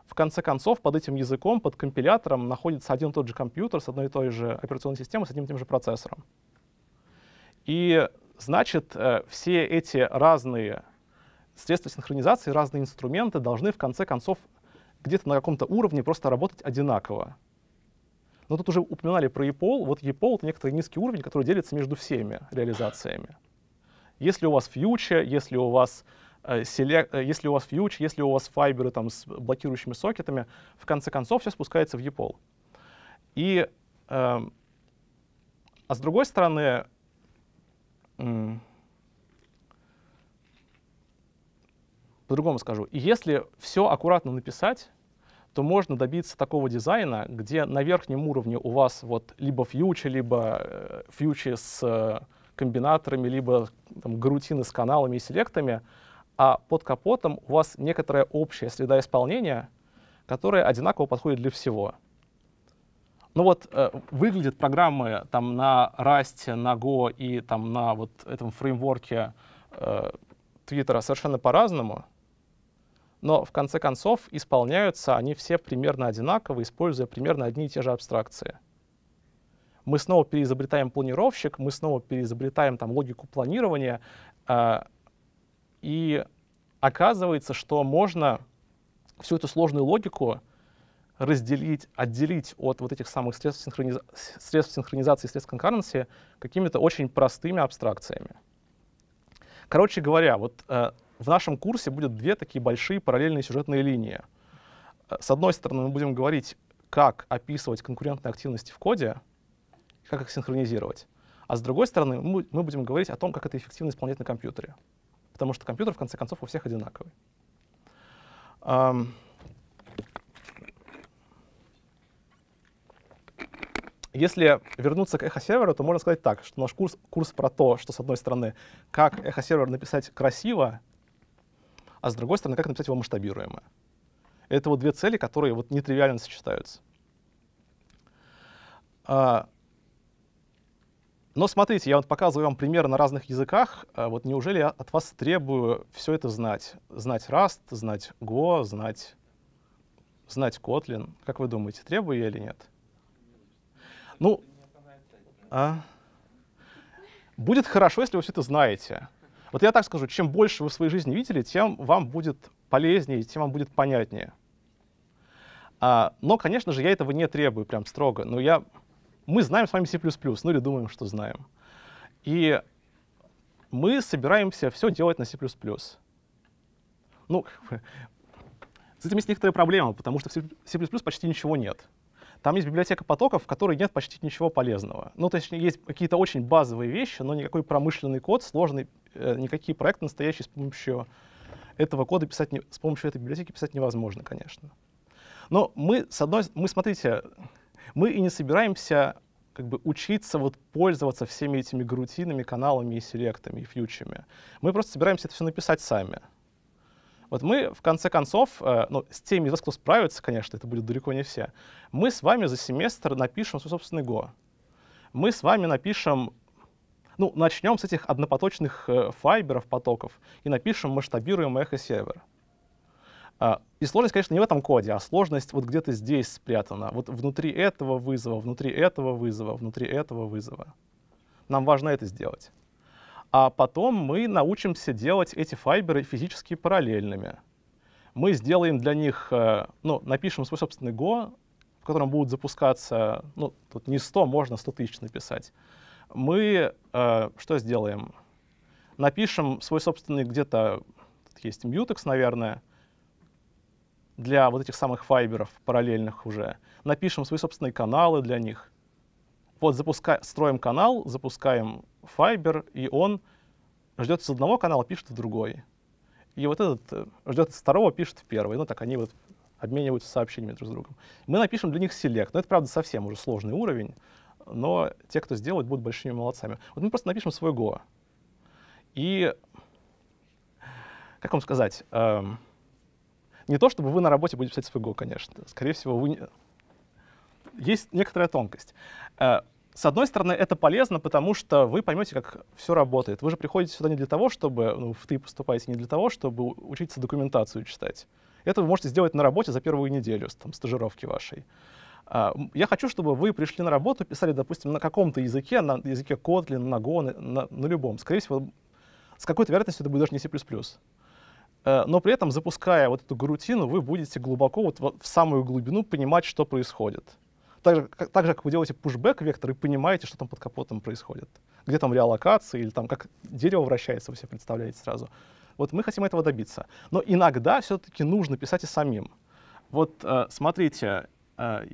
в конце концов под этим языком, под компилятором находится один и тот же компьютер с одной и той же операционной системой, с одним и тем же процессором. И значит, э, все эти разные средства синхронизации, разные инструменты должны в конце концов где-то на каком-то уровне просто работать одинаково. Но тут уже упоминали про EPOL. Вот EPOL — это некоторый низкий уровень, который делится между всеми реализациями. Если у вас фьючер, если у вас Select, э, э, если у вас фьюч, если у вас файберы там, с блокирующими сокетами, в конце концов все спускается в EPOL. И, э, а с другой стороны, э, по-другому скажу, если все аккуратно написать, то можно добиться такого дизайна, где на верхнем уровне у вас вот либо фьючи, либо э, фьючи с э, комбинаторами, либо там, грутины с каналами и селектами, а под капотом у вас некоторая общая среда исполнения, которая одинаково подходит для всего. Ну вот э, выглядят программы там на Rust, на Go и там на вот этом фреймворке э, Twitter совершенно по-разному но в конце концов исполняются они все примерно одинаково, используя примерно одни и те же абстракции. Мы снова переизобретаем планировщик, мы снова переизобретаем там логику планирования, э, и оказывается, что можно всю эту сложную логику разделить, отделить от вот этих самых средств, синхрониза средств синхронизации и средств конкуренции какими-то очень простыми абстракциями. Короче говоря, вот э, в нашем курсе будет две такие большие параллельные сюжетные линии. Э, с одной стороны, мы будем говорить, как описывать конкурентные активности в коде, как их синхронизировать. А с другой стороны, мы будем говорить о том, как это эффективно исполнять на компьютере. Потому что компьютер, в конце концов, у всех одинаковый. Если вернуться к эхо-серверу, то можно сказать так, что наш курс, курс про то, что, с одной стороны, как эхо-сервер написать красиво а с другой стороны, как написать его масштабируемое? Это вот две цели, которые вот нетривиально сочетаются. А, но смотрите, я вот показываю вам примеры на разных языках. А вот неужели я от вас требую все это знать? Знать Rust, знать Go, знать, знать Kotlin. Как вы думаете, требую я или нет? Ну, а? будет хорошо, если вы все это знаете. Вот я так скажу, чем больше вы в своей жизни видели, тем вам будет полезнее, тем вам будет понятнее. А, но, конечно же, я этого не требую прям строго. Но я, мы знаем с вами C++, ну или думаем, что знаем. И мы собираемся все делать на C++. Ну, с этим есть некоторая проблема, потому что в C++ почти ничего нет. Там есть библиотека потоков, в которой нет почти ничего полезного. Ну, то есть есть какие-то очень базовые вещи, но никакой промышленный код, сложный, э, никакие проекты настоящие с помощью этого кода писать, не, с помощью этой библиотеки писать невозможно, конечно. Но мы, с одной, мы, смотрите, мы и не собираемся как бы учиться вот пользоваться всеми этими грутинами, каналами и селектами, и фьючами. Мы просто собираемся это все написать сами. Вот мы, в конце концов, э, ну, с теми из вас, кто справится, конечно, это будет далеко не все, мы с вами за семестр напишем свой собственный Go. Мы с вами напишем, ну, начнем с этих однопоточных э, файберов, потоков, и напишем масштабируемый эхо-сервер. А, и сложность, конечно, не в этом коде, а сложность вот где-то здесь спрятана. Вот внутри этого вызова, внутри этого вызова, внутри этого вызова. Нам важно это сделать а потом мы научимся делать эти файберы физически параллельными. Мы сделаем для них, э, ну, напишем свой собственный Go, в котором будут запускаться, ну, тут не 100, можно 100 тысяч написать. Мы э, что сделаем? Напишем свой собственный где-то, есть Mutex, наверное, для вот этих самых файберов параллельных уже. Напишем свои собственные каналы для них. Вот запуска... строим канал, запускаем Fiber, и он ждет с одного канала, пишет в другой. И вот этот э, ждет с второго, пишет в первый. Ну так они вот обмениваются сообщениями друг с другом. Мы напишем для них селект. Но это, правда, совсем уже сложный уровень, но те, кто сделают, будут большими молодцами. Вот мы просто напишем свой Go. И, как вам сказать, эм, не то, чтобы вы на работе будете писать свой Go, конечно. Скорее всего, вы есть некоторая тонкость. Э, с одной стороны, это полезно, потому что вы поймете, как все работает. Вы же приходите сюда не для того, чтобы, ну, в ты поступаете не для того, чтобы учиться документацию читать. Это вы можете сделать на работе за первую неделю там, стажировки вашей. А, я хочу, чтобы вы пришли на работу, писали, допустим, на каком-то языке, на языке Kotlin, на Go, на, на, любом. Скорее всего, с какой-то вероятностью это будет даже не C++ э, но при этом, запуская вот эту рутину, вы будете глубоко, вот в самую глубину понимать, что происходит так же, как, так же, как вы делаете пушбэк вектор и понимаете, что там под капотом происходит. Где там реалокация или там как дерево вращается, вы себе представляете сразу. Вот мы хотим этого добиться. Но иногда все-таки нужно писать и самим. Вот э, смотрите, э,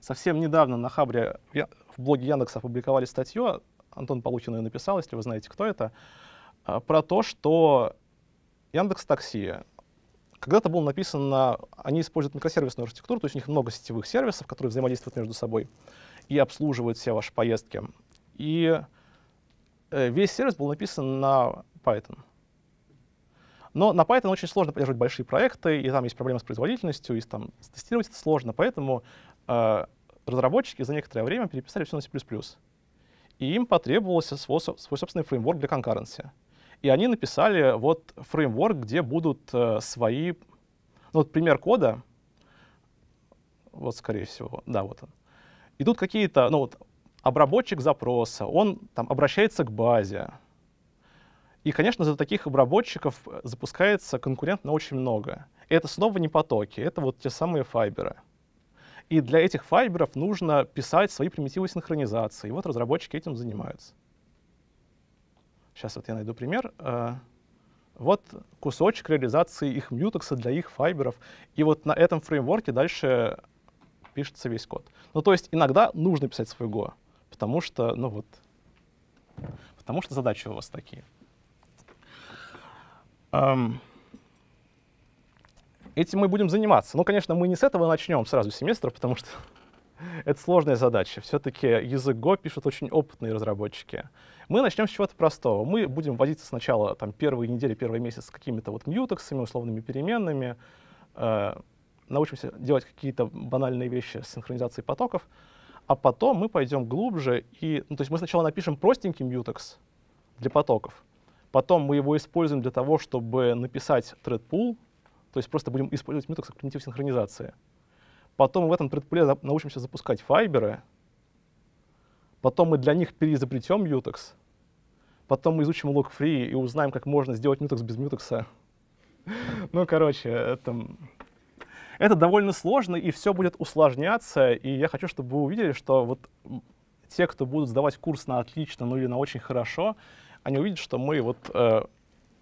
совсем недавно на Хабре я, в блоге Яндекса опубликовали статью, Антон Полухин ее написал, если вы знаете, кто это, э, про то, что Яндекс Такси когда-то было написано, они используют микросервисную архитектуру, то есть у них много сетевых сервисов, которые взаимодействуют между собой и обслуживают все ваши поездки. И э, весь сервис был написан на Python. Но на Python очень сложно поддерживать большие проекты, и там есть проблемы с производительностью, и там тестировать это сложно, поэтому э, разработчики за некоторое время переписали все на C++. И им потребовался свой, свой собственный фреймворк для конкуренции. И они написали вот фреймворк, где будут э, свои... Ну, вот пример кода. Вот, скорее всего, да, вот он. Идут какие-то, ну вот, обработчик запроса, он там обращается к базе. И, конечно, за таких обработчиков запускается конкурентно очень много. И это снова не потоки, это вот те самые файберы. И для этих файберов нужно писать свои примитивы синхронизации. И вот разработчики этим занимаются. Сейчас вот я найду пример. Э, вот кусочек реализации их мьютекса для их файберов. И вот на этом фреймворке дальше пишется весь код. Ну, то есть иногда нужно писать свой Go, потому что, ну вот, потому что задачи у вас такие. Эм, этим мы будем заниматься. Ну, конечно, мы не с этого начнем сразу семестра, потому что Это сложная задача. Все-таки язык Go пишут очень опытные разработчики. Мы начнем с чего-то простого. Мы будем возиться сначала там, первые недели, первый месяц с какими-то вот мьютексами, условными переменными, э, научимся делать какие-то банальные вещи с синхронизацией потоков, а потом мы пойдем глубже и... Ну, то есть мы сначала напишем простенький мьютекс для потоков, потом мы его используем для того, чтобы написать thread pool, то есть просто будем использовать мьютекс как примитив синхронизации. Потом мы в этом предполе научимся запускать файберы. Потом мы для них переизобретем Mutex. Потом мы изучим лог-фри и узнаем, как можно сделать Mutex без Mutex. Ну, короче, это, это довольно сложно, и все будет усложняться. И я хочу, чтобы вы увидели, что вот те, кто будут сдавать курс на отлично, ну или на очень хорошо, они увидят, что мы вот э,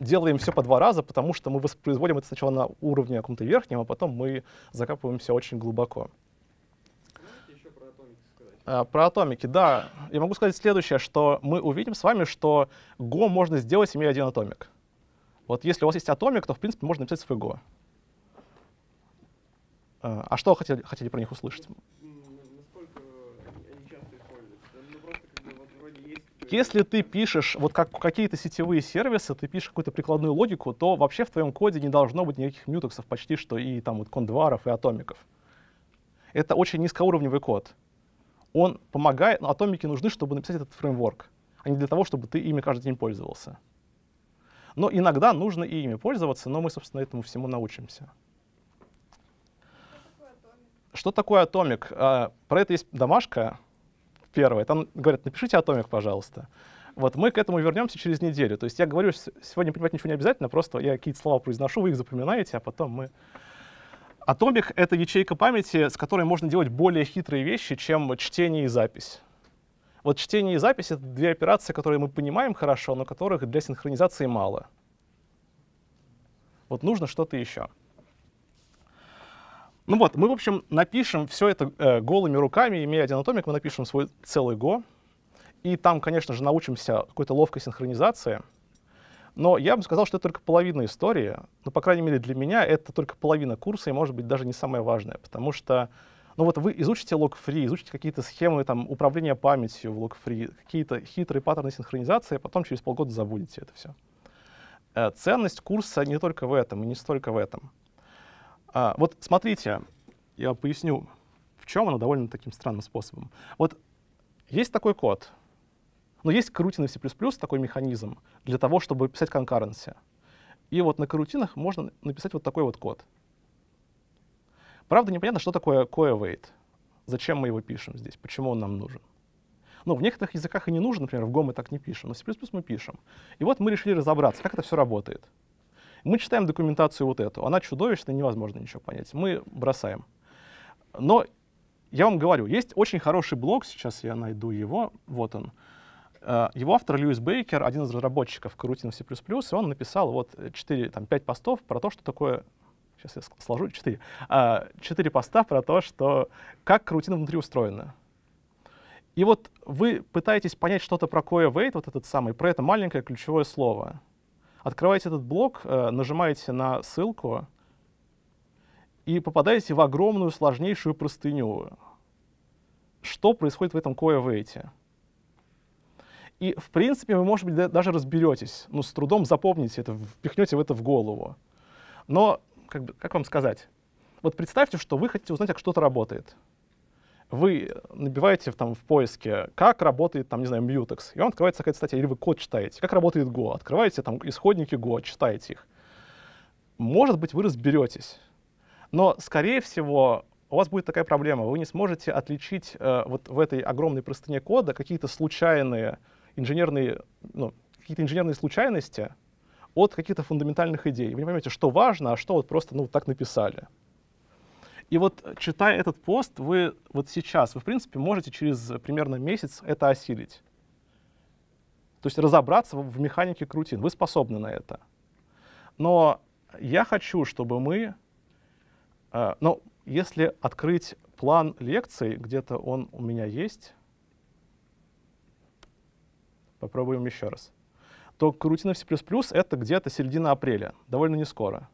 делаем все по два раза, потому что мы воспроизводим это сначала на уровне каком-то верхнем, а потом мы закапываемся очень глубоко. А, про, атомики, да. Я могу сказать следующее, что мы увидим с вами, что Go можно сделать, имея один атомик. Вот если у вас есть атомик, то, в принципе, можно написать свой Go. А, а что хотели, хотели про них услышать? Если ты пишешь вот как, какие-то сетевые сервисы, ты пишешь какую-то прикладную логику, то вообще в твоем коде не должно быть никаких мютексов почти что и там вот кондваров и атомиков. Это очень низкоуровневый код. Он помогает, но атомики нужны, чтобы написать этот фреймворк, а не для того, чтобы ты ими каждый день пользовался. Но иногда нужно и ими пользоваться, но мы, собственно, этому всему научимся. Что такое атомик? А, про это есть домашка первое. Там говорят, напишите атомик, пожалуйста. Вот мы к этому вернемся через неделю. То есть я говорю, сегодня понимать ничего не обязательно, просто я какие-то слова произношу, вы их запоминаете, а потом мы... Atomic — это ячейка памяти, с которой можно делать более хитрые вещи, чем чтение и запись. Вот чтение и запись — это две операции, которые мы понимаем хорошо, но которых для синхронизации мало. Вот нужно что-то еще. Ну вот, мы, в общем, напишем все это э, голыми руками, имея один атомик, мы напишем свой целый Go. И там, конечно же, научимся какой-то ловкой синхронизации. Но я бы сказал, что это только половина истории. Ну, по крайней мере, для меня это только половина курса, и, может быть, даже не самое важное. Потому что, ну вот вы изучите log-free, изучите какие-то схемы там, управления памятью в log-free, какие-то хитрые паттерны синхронизации, а потом через полгода забудете это все. Э, ценность курса не только в этом, и не столько в этом. А, вот смотрите, я поясню, в чем оно довольно таким странным способом. Вот есть такой код, но есть карутины в C++ такой механизм для того, чтобы писать concurrency. И вот на карутинах можно написать вот такой вот код. Правда, непонятно, что такое coawait. Зачем мы его пишем здесь? Почему он нам нужен? Ну, в некоторых языках и не нужен, например, в Go мы так не пишем, но в C++ мы пишем. И вот мы решили разобраться, как это все работает. Мы читаем документацию вот эту. Она чудовищная, невозможно ничего понять. Мы бросаем. Но я вам говорю, есть очень хороший блог, сейчас я найду его, вот он. Э, его автор Льюис Бейкер, один из разработчиков Карутина C++, и он написал вот 4, там, 5 постов про то, что такое сейчас я сложу 4, 4 э, поста про то, что как карутина внутри устроена. И вот вы пытаетесь понять что-то про CoEvate, вот этот самый, про это маленькое ключевое слово — Открываете этот блок, э, нажимаете на ссылку и попадаете в огромную сложнейшую простыню. Что происходит в этом кое-вейте? И, в принципе, вы, может быть, даже разберетесь, но ну, с трудом запомните это, впихнете в это в голову. Но, как, бы, как вам сказать, вот представьте, что вы хотите узнать, как что-то работает — вы набиваете там в поиске, как работает там, не знаю, Mutex, и вам открывается какая-то статья, или вы код читаете, как работает Go, открываете там исходники Go, читаете их. Может быть, вы разберетесь, но, скорее всего, у вас будет такая проблема, вы не сможете отличить э, вот в этой огромной простыне кода какие-то случайные инженерные, ну, какие-то инженерные случайности от каких-то фундаментальных идей. Вы не поймете, что важно, а что вот просто ну, так написали. И вот э, читая этот пост, вы вот сейчас, вы в принципе можете через э, примерно месяц это осилить. То есть разобраться в механике крутин. Вы способны на это. Но я хочу, чтобы мы... Э, ну, если открыть план лекций, где-то он у меня есть, попробуем еще раз, то крутина в C++ — это где-то середина апреля, довольно не скоро.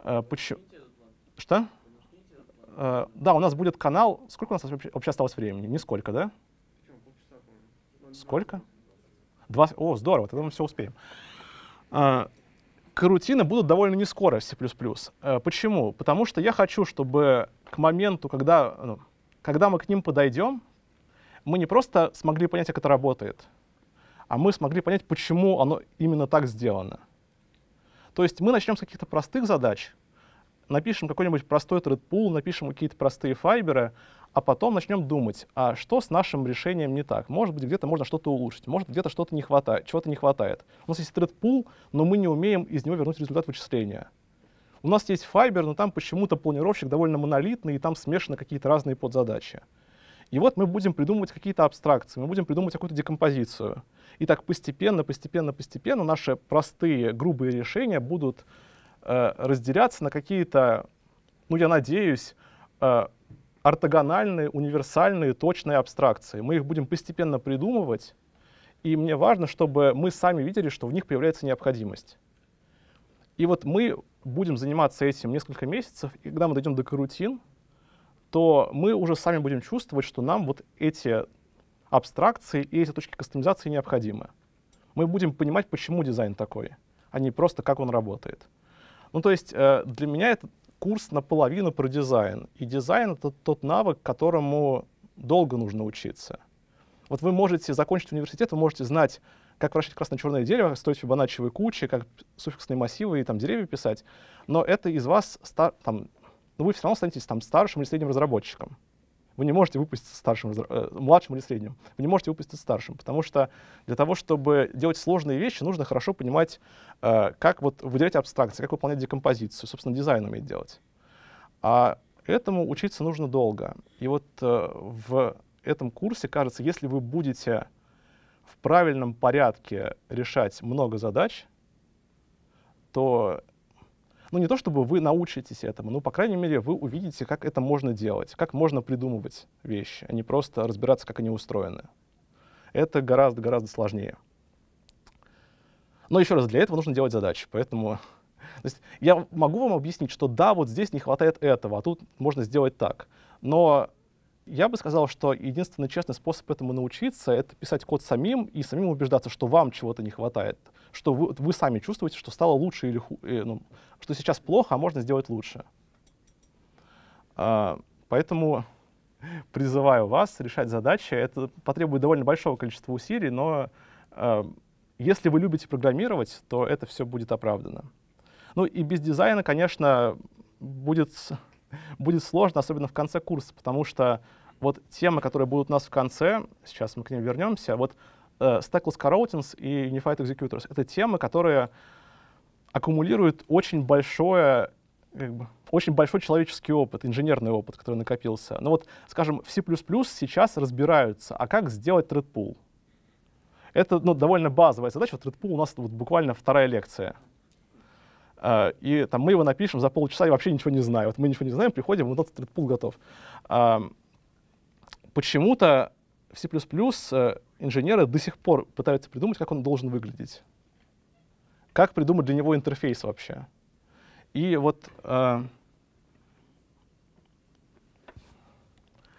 Э, почему? Что? Э, да, у нас будет канал. Сколько у нас вообще, осталось времени? Нисколько, да? Сколько? Два... О, здорово, тогда мы все успеем. Uh, э, карутины будут довольно не скоро в C++. Uh, почему? Потому что я хочу, чтобы к моменту, когда, ну, когда мы к ним подойдем, мы не просто смогли понять, как это работает, а мы смогли понять, почему оно именно так сделано. То есть мы начнем с каких-то простых задач — напишем какой-нибудь простой тредпул, напишем какие-то простые файберы, а потом начнем думать, а что с нашим решением не так? Может быть, где-то можно что-то улучшить, может, где-то что-то не хватает, чего-то не хватает. У нас есть тредпул, но мы не умеем из него вернуть результат вычисления. У нас есть Fiber, но там почему-то планировщик довольно монолитный, и там смешаны какие-то разные подзадачи. И вот мы будем придумывать какие-то абстракции, мы будем придумывать какую-то декомпозицию. И так постепенно, постепенно, постепенно наши простые, грубые решения будут Э, разделяться на какие-то, ну я надеюсь, э, ортогональные, универсальные, точные абстракции. Мы их будем постепенно придумывать, и мне важно, чтобы мы сами видели, что в них появляется необходимость. И вот мы будем заниматься этим несколько месяцев, и когда мы дойдем до карутин, то мы уже сами будем чувствовать, что нам вот эти абстракции и эти точки кастомизации необходимы. Мы будем понимать, почему дизайн такой, а не просто как он работает. Ну, то есть э, для меня это курс наполовину про дизайн. И дизайн — это тот навык, которому долго нужно учиться. Вот вы можете закончить университет, вы можете знать, как выращивать красно-черное дерево, как строить фибоначчевые кучи, как суффиксные массивы и там деревья писать, но это из вас, стар, там, ну, вы все равно станете там старшим или средним разработчиком. Вы не можете выпуститься старшим, э, младшим или средним. Вы не можете выпуститься старшим, потому что для того, чтобы делать сложные вещи, нужно хорошо понимать, э, как вот выделять абстракции, как выполнять декомпозицию, собственно, дизайн уметь делать. А этому учиться нужно долго. И вот э, в этом курсе, кажется, если вы будете в правильном порядке решать много задач, то ну, не то чтобы вы научитесь этому, но, по крайней мере, вы увидите, как это можно делать, как можно придумывать вещи, а не просто разбираться, как они устроены. Это гораздо-гораздо сложнее. Но еще раз, для этого нужно делать задачи, поэтому... То есть я могу вам объяснить, что да, вот здесь не хватает этого, а тут можно сделать так. Но я бы сказал, что единственный честный способ этому научиться — это писать код самим и самим убеждаться, что вам чего-то не хватает, что вы, вы сами чувствуете, что стало лучше или ху... Э, ну, что сейчас плохо, а можно сделать лучше. А, поэтому призываю вас решать задачи. Это потребует довольно большого количества усилий, но а, если вы любите программировать, то это все будет оправдано. Ну и без дизайна, конечно, будет будет сложно, особенно в конце курса, потому что вот темы, которые будут у нас в конце, сейчас мы к ним вернемся, вот э, Stackless Coroutines и Unified Executors — это темы, которые аккумулируют очень большое как бы, очень большой человеческий опыт, инженерный опыт, который накопился. Но ну вот, скажем, в C++ сейчас разбираются, а как сделать thread pool? Это ну, довольно базовая задача. Вот thread pool у нас вот, буквально вторая лекция. А, и там, мы его напишем за полчаса, и вообще ничего не знаю. Вот мы ничего не знаем, приходим, вот этот пул готов. А, почему-то в C++ э, инженеры до сих пор пытаются придумать, как он должен выглядеть. Как придумать для него интерфейс вообще. И вот а,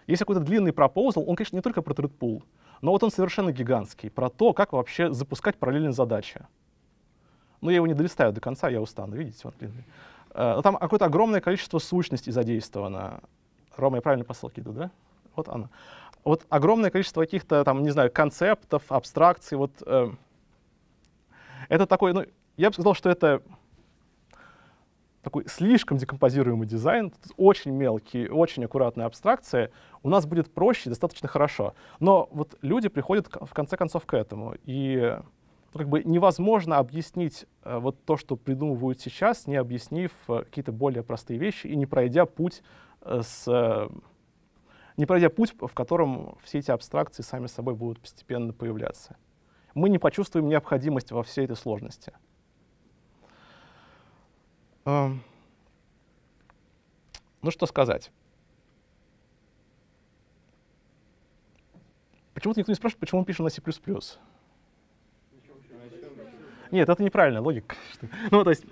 есть какой-то длинный пропозал, он, конечно, не только про тредпул, но вот он совершенно гигантский, про то, как вообще запускать параллельные задачи. Но ну, я его не долистаю до конца, я устану, видите, он длинный. Э, Но ну, там какое-то огромное количество сущностей задействовано. Рома, я правильно по ссылке иду, да? Вот она. Вот огромное количество каких-то там, не знаю, концептов, абстракций. Вот э, это такой, ну, я бы сказал, что это такой слишком декомпозируемый дизайн, очень мелкие, очень аккуратные абстракции, у нас будет проще и достаточно хорошо. Но вот люди приходят в конце концов к этому. И как бы невозможно объяснить э, вот то, что придумывают сейчас, не объяснив э, какие-то более простые вещи и не пройдя путь э, с э, не пройдя путь, в котором все эти абстракции сами собой будут постепенно появляться. Мы не почувствуем необходимость во всей этой сложности. Эм. Ну что сказать? Почему-то никто не спрашивает, почему мы пишем на C++. Нет, это неправильная логика. ну, то есть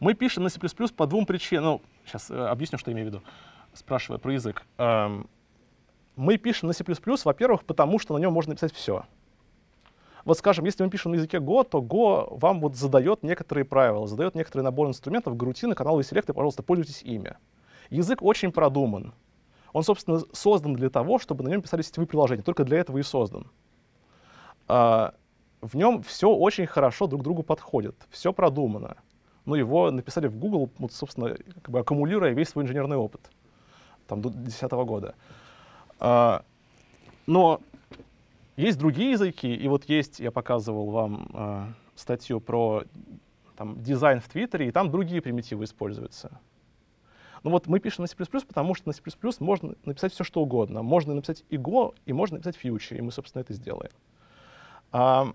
мы пишем на C++ по двум причинам. Ну, сейчас э, объясню, что я имею в виду, спрашивая про язык. Эм, мы пишем на C++, во-первых, потому что на нем можно написать все. Вот скажем, если мы пишем на языке Go, то Go вам вот задает некоторые правила, задает некоторый набор инструментов, грутины, каналы селекты, пожалуйста, пользуйтесь ими. Язык очень продуман. Он, собственно, создан для того, чтобы на нем писали сетевые приложения. Только для этого и создан. А, в нем все очень хорошо друг другу подходит, все продумано. Ну, его написали в Google, вот, собственно, как бы аккумулируя весь свой инженерный опыт там, до 2010 года. А, но есть другие языки, и вот есть, я показывал вам а, статью про там, дизайн в Твиттере, и там другие примитивы используются. Ну вот мы пишем на C++, потому что на C++ можно написать все, что угодно. Можно написать и Go, и можно написать фьючер, и мы, собственно, это сделаем. А,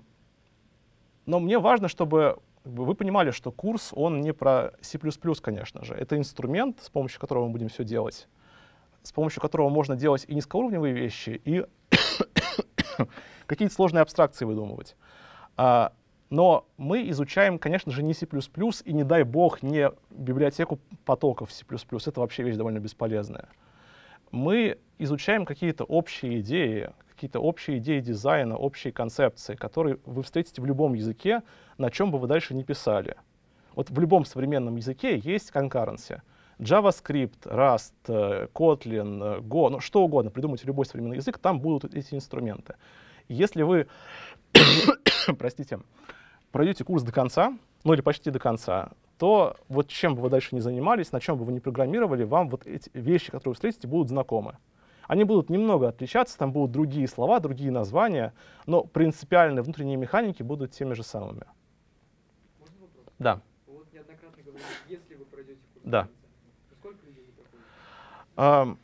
но мне важно, чтобы вы понимали, что курс, он не про C++, конечно же. Это инструмент, с помощью которого мы будем все делать, с помощью которого можно делать и низкоуровневые вещи, и какие-то сложные абстракции выдумывать. А, но мы изучаем, конечно же, не C++ и, не дай бог, не библиотеку потоков C++. Это вообще вещь довольно бесполезная. Мы изучаем какие-то общие идеи, какие-то общие идеи дизайна, общие концепции, которые вы встретите в любом языке, на чем бы вы дальше не писали. Вот в любом современном языке есть конкуренция: JavaScript, Rust, э, Kotlin, э, Go, ну что угодно, придумайте любой современный язык, там будут эти инструменты. Если вы, простите, пройдете курс до конца, ну или почти до конца, то вот чем бы вы дальше не занимались, на чем бы вы не программировали, вам вот эти вещи, которые вы встретите, будут знакомы. Они будут немного отличаться, там будут другие слова, другие названия, но принципиальные внутренние механики будут теми же самыми. Можно вопрос? Да. Вот неоднократно говорили, если вы пройдете курс, да. сколько людей вы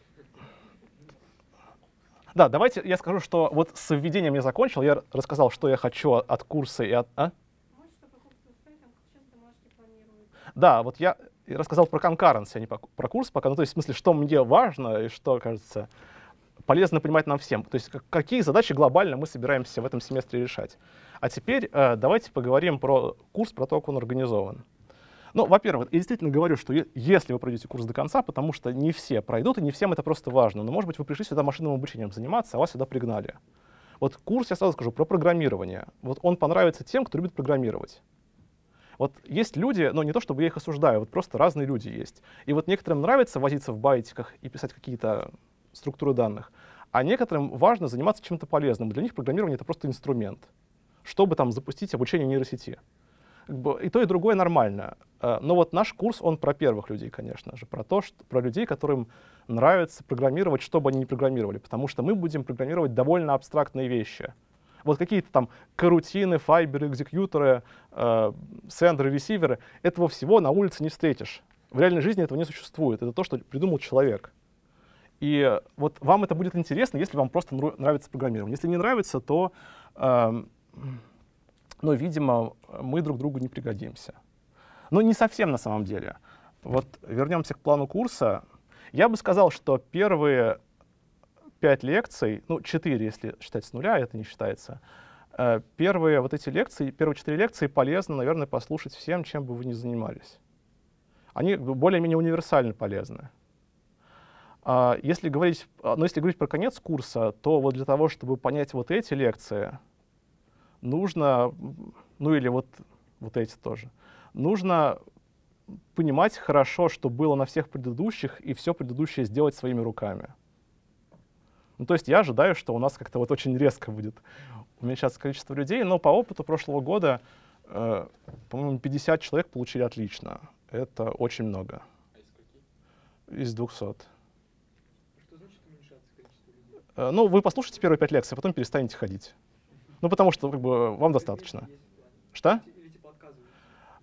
Да, давайте я скажу, что вот с введением я закончил, я рассказал, что я хочу от курса и от... А? Да, вот я и рассказал про конкуренцию, а не про курс пока. Ну, то есть, в смысле, что мне важно и что, кажется, полезно понимать нам всем. То есть, какие задачи глобально мы собираемся в этом семестре решать. А теперь э, давайте поговорим про курс, про то, как он организован. Ну, во-первых, я действительно говорю, что если вы пройдете курс до конца, потому что не все пройдут, и не всем это просто важно. Но, может быть, вы пришли сюда машинным обучением заниматься, а вас сюда пригнали. Вот курс, я сразу скажу, про программирование. Вот он понравится тем, кто любит программировать. Вот есть люди, но ну, не то чтобы я их осуждаю, вот просто разные люди есть. И вот некоторым нравится возиться в байтиках и писать какие-то структуры данных, а некоторым важно заниматься чем-то полезным. Для них программирование — это просто инструмент, чтобы там запустить обучение нейросети. И то, и другое нормально. Э, но вот наш курс, он про первых людей, конечно же, про то, что, про людей, которым нравится программировать, чтобы они не программировали, потому что мы будем программировать довольно абстрактные вещи — вот какие-то там карутины, файберы, экзекьюторы, э, сендеры, ресиверы, этого всего на улице не встретишь. В реальной жизни этого не существует. Это то, что придумал человек. И вот вам это будет интересно, если вам просто нравится программирование. Если не нравится, то, э, ну, видимо, мы друг другу не пригодимся. Но не совсем на самом деле. Вот вернемся к плану курса. Я бы сказал, что первые пять лекций, ну, четыре, если считать с нуля, это не считается. Э, первые вот эти лекции, первые четыре лекции полезно, наверное, послушать всем, чем бы вы ни занимались. Они более-менее универсально полезны. А, если говорить, а, но ну, если говорить про конец курса, то вот для того, чтобы понять вот эти лекции, нужно, ну или вот, вот эти тоже, нужно понимать хорошо, что было на всех предыдущих, и все предыдущее сделать своими руками. Ну, то есть я ожидаю, что у нас как-то вот очень резко будет уменьшаться количество людей, но по опыту прошлого года, э, по-моему, 50 человек получили отлично. Это очень много. А из, из 200. Что значит уменьшаться людей? Э, ну, вы послушаете первые пять лекций, а потом перестанете ходить. Ну, потому что как бы, вам достаточно. Что?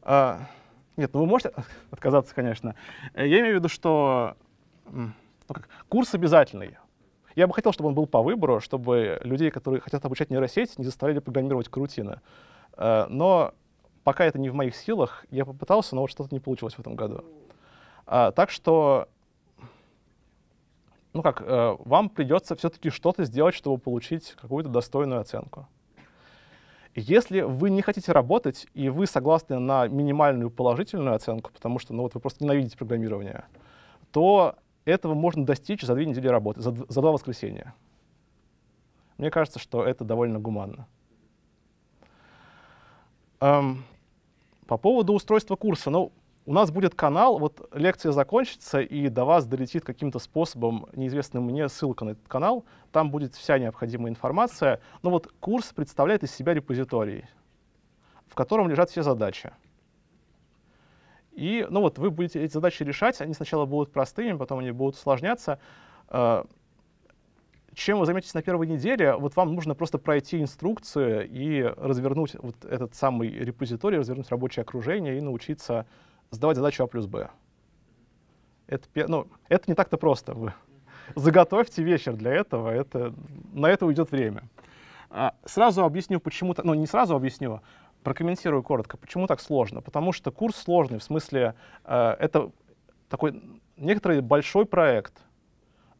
А, нет, ну вы можете отказаться, конечно. Э, я имею в виду, что ну, как, курс обязательный. Я бы хотел, чтобы он был по выбору, чтобы людей, которые хотят обучать нейросеть, не заставляли программировать крутины. Э, но пока это не в моих силах, я попытался, но вот что-то не получилось в этом году. А, так что, ну как, э, вам придется все-таки что-то сделать, чтобы получить какую-то достойную оценку. Если вы не хотите работать, и вы согласны на минимальную положительную оценку, потому что ну, вот вы просто ненавидите программирование, то этого можно достичь за две недели работы, за, за два воскресенья. Мне кажется, что это довольно гуманно. Эм, по поводу устройства курса. Ну, у нас будет канал, вот лекция закончится, и до вас долетит каким-то способом, неизвестным мне, ссылка на этот канал. Там будет вся необходимая информация. Но вот курс представляет из себя репозиторий, в котором лежат все задачи. И ну вот вы будете эти задачи решать, они сначала будут простыми, потом они будут усложняться. Э, чем вы займетесь на первой неделе, вот вам нужно просто пройти инструкцию и развернуть вот этот самый репозиторий, развернуть рабочее окружение и научиться сдавать задачу А плюс Б. Это, ну, это не так-то просто. Вы заготовьте вечер для этого, это, на это уйдет время. А, сразу объясню, почему... то Ну, не сразу объясню, Прокомментирую коротко, почему так сложно. Потому что курс сложный, в смысле, э, это такой некоторый большой проект,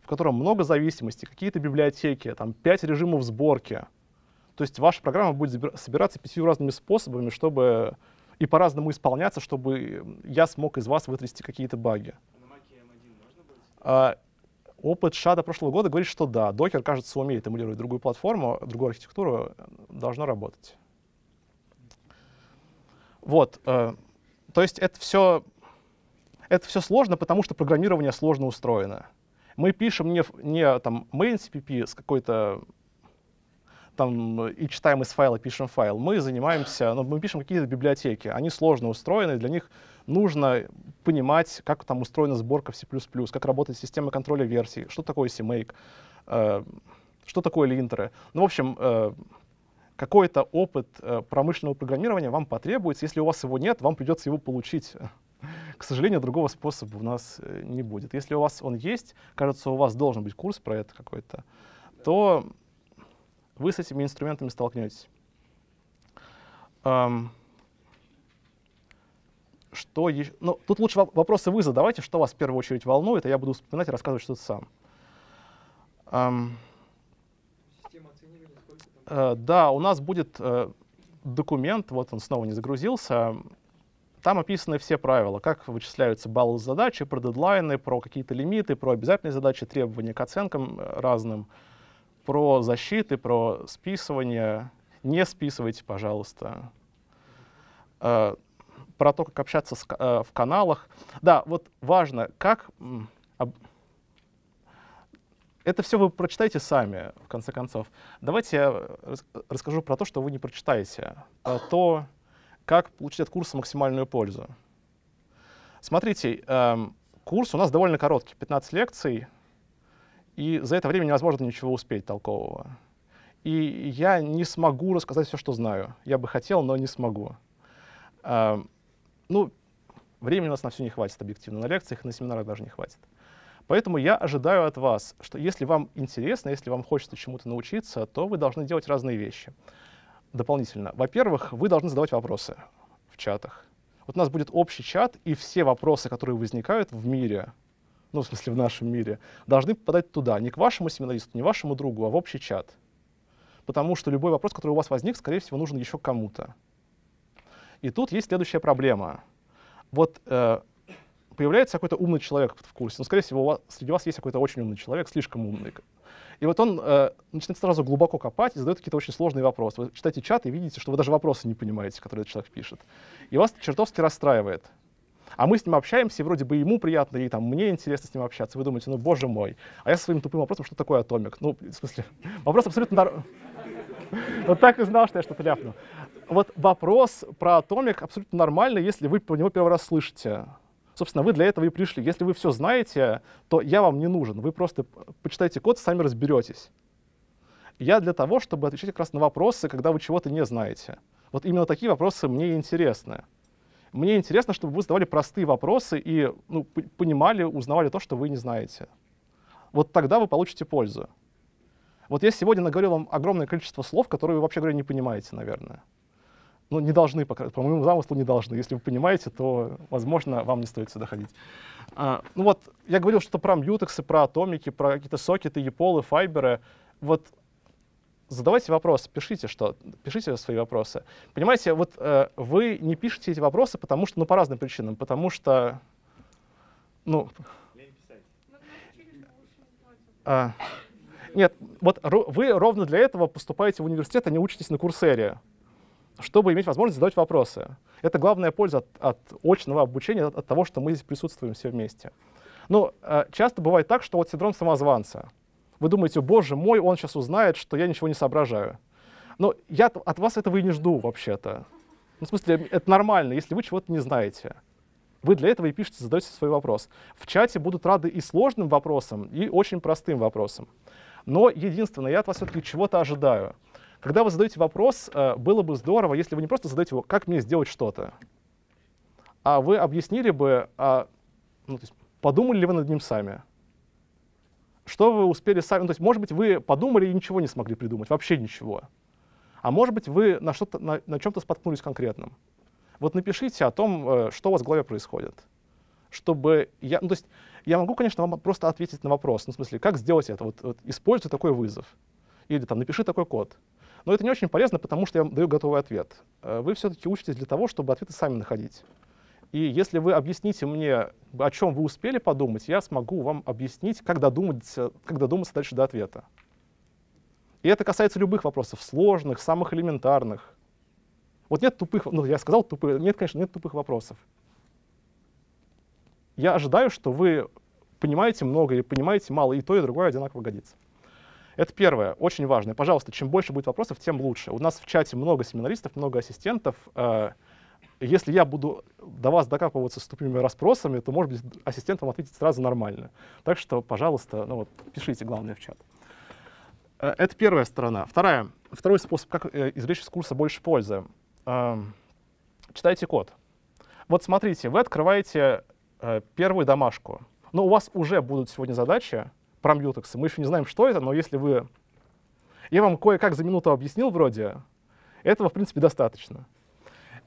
в котором много зависимостей, какие-то библиотеки, там 5 режимов сборки. То есть ваша программа будет собираться пятью разными способами, чтобы и по-разному исполняться, чтобы я смог из вас вытрясти какие-то баги. А, а, опыт шада прошлого года говорит, что да, докер, кажется, умеет эмулировать другую платформу, другую архитектуру, э, должно работать. Вот, э, то есть это все, это все сложно, потому что программирование сложно устроено. Мы пишем не, не там main CPP с какой-то там и читаем из файла, пишем файл. Мы занимаемся, ну, мы пишем какие-то библиотеки. Они сложно устроены, для них нужно понимать, как там устроена сборка в C++, как работает система контроля версий, что такое CMake, э, что такое линтеры. Ну, в общем, э, какой-то опыт э, промышленного программирования вам потребуется. Если у вас его нет, вам придется его получить. К сожалению, другого способа у нас э, не будет. Если у вас он есть, кажется, у вас должен быть курс про это какой-то, то вы с этими инструментами столкнетесь. Что еще? Ну, тут лучше вопросы вы задавайте, что вас в первую очередь волнует, а я буду вспоминать и рассказывать что-то сам. Э, да, у нас будет э, документ, вот он снова не загрузился, там описаны все правила, как вычисляются баллы с задачи, про дедлайны, про какие-то лимиты, про обязательные задачи, требования к оценкам э, разным, про защиты, про списывание. Не списывайте, пожалуйста. Про то, как общаться в каналах. Да, вот важно, как это все вы прочитаете сами, в конце концов. Давайте я э, расскажу про то, что вы не прочитаете, про а то, как получить от курса максимальную пользу. Смотрите, эм, курс у нас довольно короткий, 15 лекций, и за это время невозможно ничего успеть толкового. И я не смогу рассказать все, что знаю. Я бы хотел, но не смогу. Эм, ну, времени у нас на все не хватит объективно, на лекциях, на семинарах даже не хватит. Поэтому я ожидаю от вас, что если вам интересно, если вам хочется чему-то научиться, то вы должны делать разные вещи. Дополнительно. Во-первых, вы должны задавать вопросы в чатах. Вот у нас будет общий чат, и все вопросы, которые возникают в мире, ну, в смысле, в нашем мире, должны попадать туда, не к вашему семинаристу, не вашему другу, а в общий чат. Потому что любой вопрос, который у вас возник, скорее всего, нужен еще кому-то. И тут есть следующая проблема. Вот э, появляется какой-то умный человек в курсе. но, ну, скорее всего, у вас, среди вас есть какой-то очень умный человек, слишком умный. И вот он э, начинает сразу глубоко копать и задает какие-то очень сложные вопросы. Вы читаете чат и видите, что вы даже вопросы не понимаете, которые этот человек пишет. И вас чертовски расстраивает. А мы с ним общаемся, и вроде бы ему приятно, и там мне интересно с ним общаться. Вы думаете, ну боже мой, а я со своим тупым вопросом, что такое атомик? Ну, в смысле, вопрос абсолютно... нормальный. Вот так и знал, что я что-то ляпну. Вот вопрос про атомик абсолютно нормальный, если вы по него первый раз слышите. Собственно, вы для этого и пришли. Если вы все знаете, то я вам не нужен. Вы просто почитайте код, сами разберетесь. Я для того, чтобы отвечать как раз на вопросы, когда вы чего-то не знаете. Вот именно такие вопросы мне интересны. Мне интересно, чтобы вы задавали простые вопросы и ну, понимали, узнавали то, что вы не знаете. Вот тогда вы получите пользу. Вот я сегодня наговорил вам огромное количество слов, которые вы, вообще говоря, не понимаете, наверное ну, не должны, по, моему замыслу, не должны. Если вы понимаете, то, возможно, вам не стоит сюда ходить. А, ну вот, я говорил, что про мьютексы, про атомики, про какие-то сокеты, еполы, файберы. Вот задавайте вопросы, пишите что, пишите свои вопросы. Понимаете, вот э, вы не пишете эти вопросы, потому что, ну, по разным причинам, потому что, ну... А, нет, вот вы ровно для этого поступаете в университет, а не учитесь на Курсере чтобы иметь возможность задавать вопросы. Это главная польза от, от очного обучения, от, от того, что мы здесь присутствуем все вместе. Но э, часто бывает так, что вот синдром самозванца. Вы думаете, боже мой, он сейчас узнает, что я ничего не соображаю. Но я от вас этого и не жду вообще-то. Ну, в смысле, это нормально, если вы чего-то не знаете. Вы для этого и пишете, задаете свой вопрос. В чате будут рады и сложным вопросам, и очень простым вопросам. Но единственное, я от вас все-таки чего-то ожидаю. Когда вы задаете вопрос, э, было бы здорово, если вы не просто задаете его, как мне сделать что-то, а вы объяснили бы, а, ну, то есть подумали ли вы над ним сами? Что вы успели сами? Ну, то есть, может быть, вы подумали и ничего не смогли придумать, вообще ничего. А может быть, вы на, что-то, на, на чем-то споткнулись конкретным. Вот напишите о том, э, что у вас в голове происходит. Чтобы я... Ну, то есть, я могу, конечно, вам просто ответить на вопрос. Ну, в смысле, как сделать это? Вот, вот используй такой вызов. Или там напиши такой код. Но это не очень полезно, потому что я вам даю готовый ответ. Э, вы все-таки учитесь для того, чтобы ответы сами находить. И если вы объясните мне, о чем вы успели подумать, я смогу вам объяснить, как додуматься, как додуматься дальше до ответа. И это касается любых вопросов, сложных, самых элементарных. Вот нет тупых, ну я сказал тупых, нет, конечно, нет тупых вопросов. Я ожидаю, что вы понимаете много или понимаете мало, и то, и другое одинаково годится. Это первое, очень важное. Пожалуйста, чем больше будет вопросов, тем лучше. У нас в чате много семинаристов, много ассистентов. Э, если я буду до вас докапываться с тупыми расспросами, то, может быть, ассистент вам ответит сразу нормально. Так что, пожалуйста, ну вот, пишите главное в чат. Э, это первая сторона. Вторая. Второй способ, как э, извлечь из курса больше пользы. Читайте код. Вот смотрите, вы открываете первую домашку. Но у вас уже будут сегодня задачи, про Мы еще не знаем, что это, но если вы... Я вам кое-как за минуту объяснил вроде, этого, в принципе, достаточно.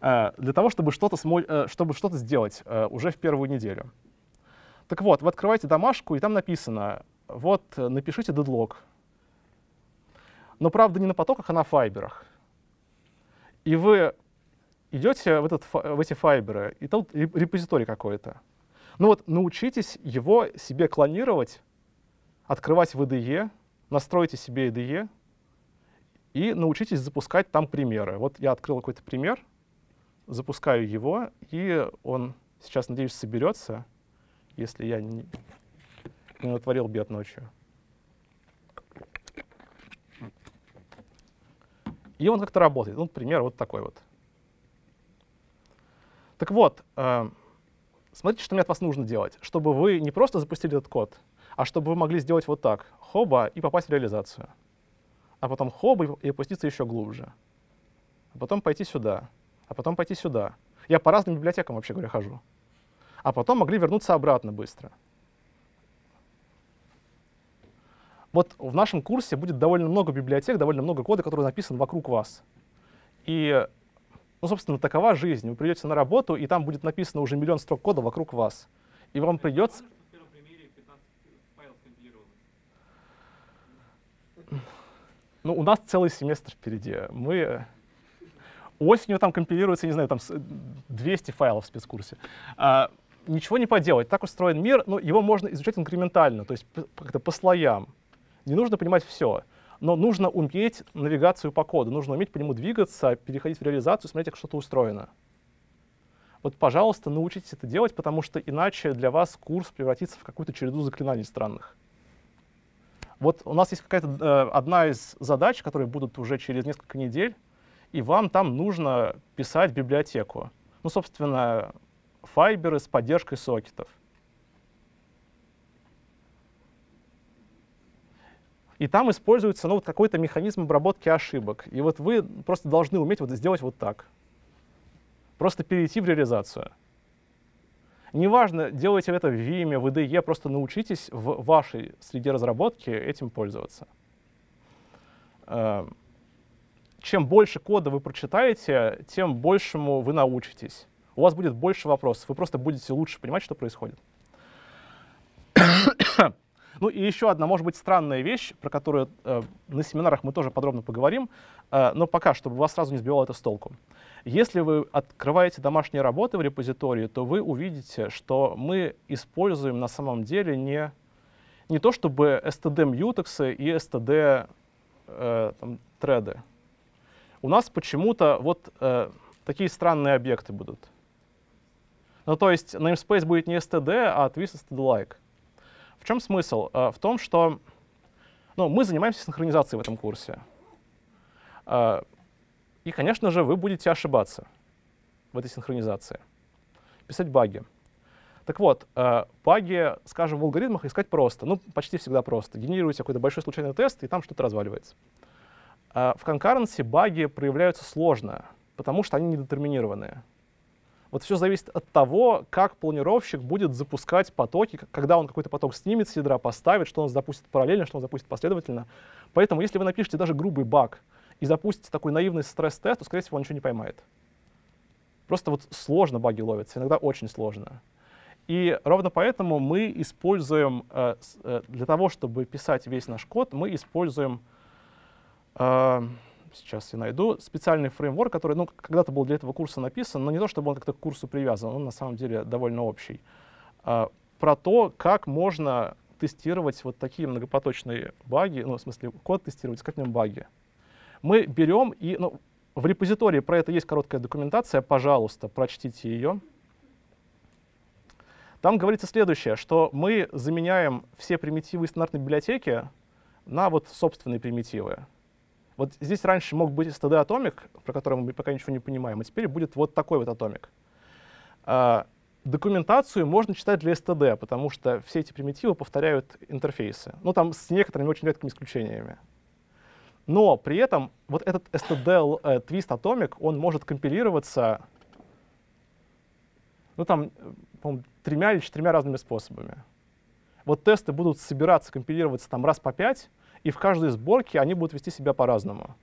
Э, для того, чтобы что-то смо... Э, чтобы что то сделать э, уже в первую неделю. Так вот, вы открываете домашку, и там написано, вот, напишите дедлог. Но, правда, не на потоках, а на файберах. И вы идете в, этот, в эти файберы, и тут репозиторий какой-то. Ну вот научитесь его себе клонировать открывать в IDE, настройте себе IDE и научитесь запускать там примеры. Вот я открыл какой-то пример, запускаю его, и он сейчас, надеюсь, соберется, если я не, не натворил бед ночью. И он как-то работает. Ну, пример вот такой вот. Так вот, э, смотрите, что мне от вас нужно делать, чтобы вы не просто запустили этот код — а чтобы вы могли сделать вот так, хоба, и попасть в реализацию. А потом хоба и опуститься еще глубже. А потом пойти сюда, а потом пойти сюда. Я по разным библиотекам, вообще говоря, хожу. А потом могли вернуться обратно быстро. Вот в нашем курсе будет довольно много библиотек, довольно много кода, который написан вокруг вас. И, ну, собственно, такова жизнь. Вы придете на работу, и там будет написано уже миллион строк кода вокруг вас. И вам придется... Ну, у нас целый семестр впереди. Мы осенью там компилируется, не знаю, там 200 э, файлов в спецкурсе. А, ничего не поделать. Так устроен мир, но ну, его можно изучать инкрементально, то есть как-то по слоям. Не нужно понимать все, но нужно уметь навигацию по коду, нужно уметь по нему двигаться, переходить в реализацию, смотреть, как что-то устроено. Вот, пожалуйста, научитесь это делать, потому что иначе для вас курс превратится в какую-то череду заклинаний странных. Вот у нас есть какая-то э, одна из задач, которые будут уже через несколько недель, и вам там нужно писать библиотеку. Ну, собственно, файберы с поддержкой сокетов. И там используется ну, вот какой-то механизм обработки ошибок. И вот вы просто должны уметь вот сделать вот так. Просто перейти в реализацию. Неважно, делайте это в Vim, в IDE, просто научитесь в вашей среде разработки этим пользоваться. Эм, чем больше кода вы прочитаете, тем большему вы научитесь. У вас будет больше вопросов, вы просто будете лучше понимать, что происходит. Ну и еще одна, может быть, странная вещь, про которую э, на семинарах мы тоже подробно поговорим, э, но пока, чтобы вас сразу не сбивало это с толку. Если вы открываете домашние работы в репозитории, то вы увидите, что мы используем на самом деле не, не то чтобы std-мьютексы и std-треды. Э, У нас почему-то вот э, такие странные объекты будут. Ну, то есть namespace будет не std, а twist std-like. В чем смысл? Э, в том, что ну, мы занимаемся синхронизацией в этом курсе. Э, и, конечно же, вы будете ошибаться в этой синхронизации, писать баги. Так вот, э, баги, скажем, в алгоритмах искать просто, ну, почти всегда просто. Генерируете какой-то большой случайный тест, и там что-то разваливается. В конкуренции баги проявляются сложно, потому что они недетерминированные. Вот все зависит от того, как планировщик будет запускать потоки, когда он какой-то поток снимет с ядра, поставит, что он запустит параллельно, что он запустит последовательно. Поэтому если вы напишете даже грубый баг и запустите такой наивный стресс-тест, то, скорее всего, он ничего не поймает. Просто вот сложно баги ловятся, иногда очень сложно. И ровно поэтому мы используем, э, э, для того, чтобы писать весь наш код, мы используем э, сейчас и найду, специальный фреймворк, который ну, когда-то был для этого курса написан, но не то чтобы он как-то к курсу привязан, он на самом деле довольно общий, а, про то, как можно тестировать вот такие многопоточные баги, ну, в смысле, код тестировать, как в нем баги. Мы берем и, ну, в репозитории про это есть короткая документация, пожалуйста, прочтите ее. Там говорится следующее, что мы заменяем все примитивы и стандартной библиотеки на вот собственные примитивы. Вот здесь раньше мог быть std атомик, про который мы пока ничего не понимаем, а теперь будет вот такой вот атомик. А, документацию можно читать для std, потому что все эти примитивы повторяют интерфейсы. Ну, там с некоторыми очень редкими исключениями. Но при этом вот этот std twist э, атомик, он может компилироваться, ну, там, тремя или четырьмя разными способами. Вот тесты будут собираться, компилироваться там раз по пять, и в каждой сборке они будут вести себя по-разному.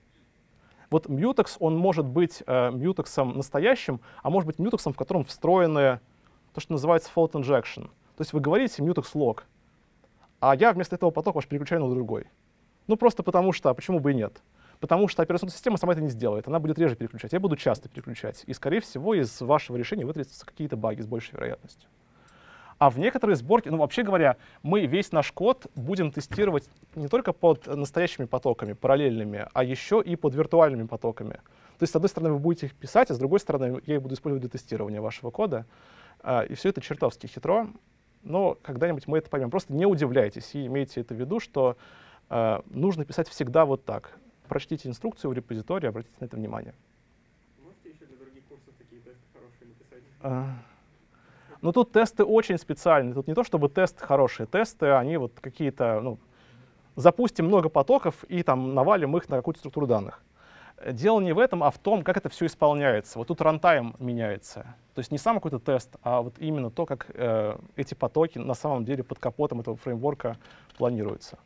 Вот мьютекс, он может быть э, мьютексом настоящим, а может быть мьютексом, в котором встроены то, что называется fault injection. То есть вы говорите мьютекс лог, а я вместо этого поток ваш переключаю на другой. Ну просто потому что, а почему бы и нет? Потому что операционная система сама это не сделает, она будет реже переключать, я буду часто переключать. И, скорее всего, из вашего решения вытратятся какие-то баги с большей вероятностью. А в некоторые сборки, ну вообще говоря, мы весь наш код будем тестировать не только под настоящими потоками, параллельными, а еще и под виртуальными потоками. То есть, с одной стороны, вы будете их писать, а с другой стороны, я их буду использовать для тестирования вашего кода. А, и все это чертовски хитро, но когда-нибудь мы это поймем. Просто не удивляйтесь и имейте это в виду, что а, нужно писать всегда вот так. Прочтите инструкцию в репозитории, обратите на это внимание. Можете еще для других курсов такие тесты хорошие написать? А, но ну, тут тесты очень специальные. Тут не то чтобы тест хорошие, тесты, они вот какие-то, ну, запустим много потоков и там навалим их на какую-то структуру данных. Дело не в этом, а в том, как это все исполняется. Вот тут рантайм меняется. То есть не сам какой-то тест, а вот именно то, как э, эти потоки на самом деле под капотом этого фреймворка планируются.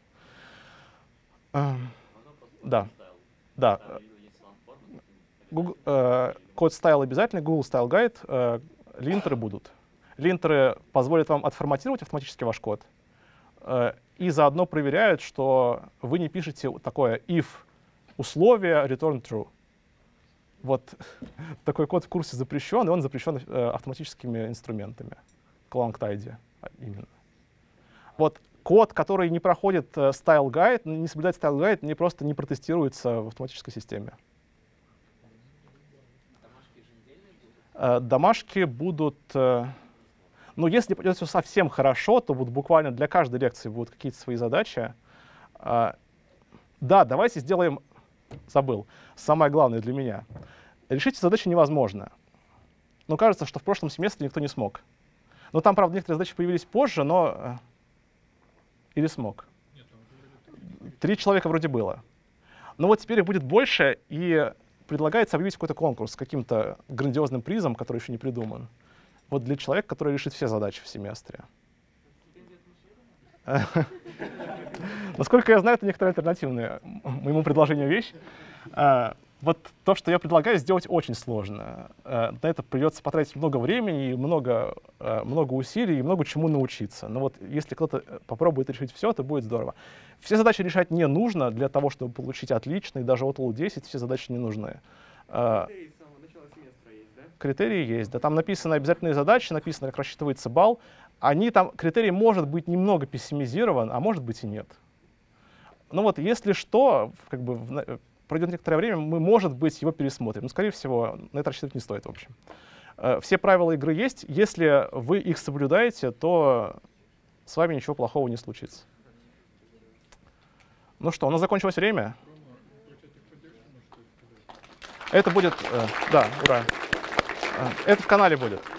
Эм, да. Да. Э, код стайл обязательно, Google Style Guide, э, линтеры будут линтеры позволят вам отформатировать автоматически ваш код э, и заодно проверяют, что вы не пишете такое if условие return true. Вот такой код в курсе запрещен, и он запрещен э, автоматическими инструментами. Clang tidy а именно. Вот код, который не проходит э, style guide, не соблюдает style guide, не просто не протестируется в автоматической системе. Э, домашки будут э, но если пойдет все совсем хорошо, то вот буквально для каждой лекции будут какие-то свои задачи. А, да, давайте сделаем, забыл, самое главное для меня. Решить задачу невозможно. Но кажется, что в прошлом семестре никто не смог. Но там, правда, некоторые задачи появились позже, но... Э, или смог? Три человека вроде было. Но вот теперь их будет больше, и предлагается объявить какой-то конкурс с каким-то грандиозным призом, который еще не придуман вот для человека, который решит все задачи в семестре. Насколько я знаю, это некоторые альтернативные моему предложению вещь. А, вот то, что я предлагаю, сделать очень сложно. А, на это придется потратить много времени, и много, а, много усилий и много чему научиться. Но вот если кто-то э, попробует решить все, это будет здорово. Все задачи решать не нужно для того, чтобы получить отличный, даже от 10 все задачи не нужны. Критерии критерии есть, да, там написаны обязательные задачи, написано, как рассчитывается балл, они там, критерий может быть немного пессимизирован, а может быть и нет. Ну вот, если что, как бы в, пройдет некоторое время, мы, может быть, его пересмотрим. Но, скорее всего, на это рассчитывать не стоит, в общем. Э, все правила игры есть. Если вы их соблюдаете, то с вами ничего плохого не случится. Ну что, у нас закончилось время. Это будет... Э, да, ура. А, это в канале будет.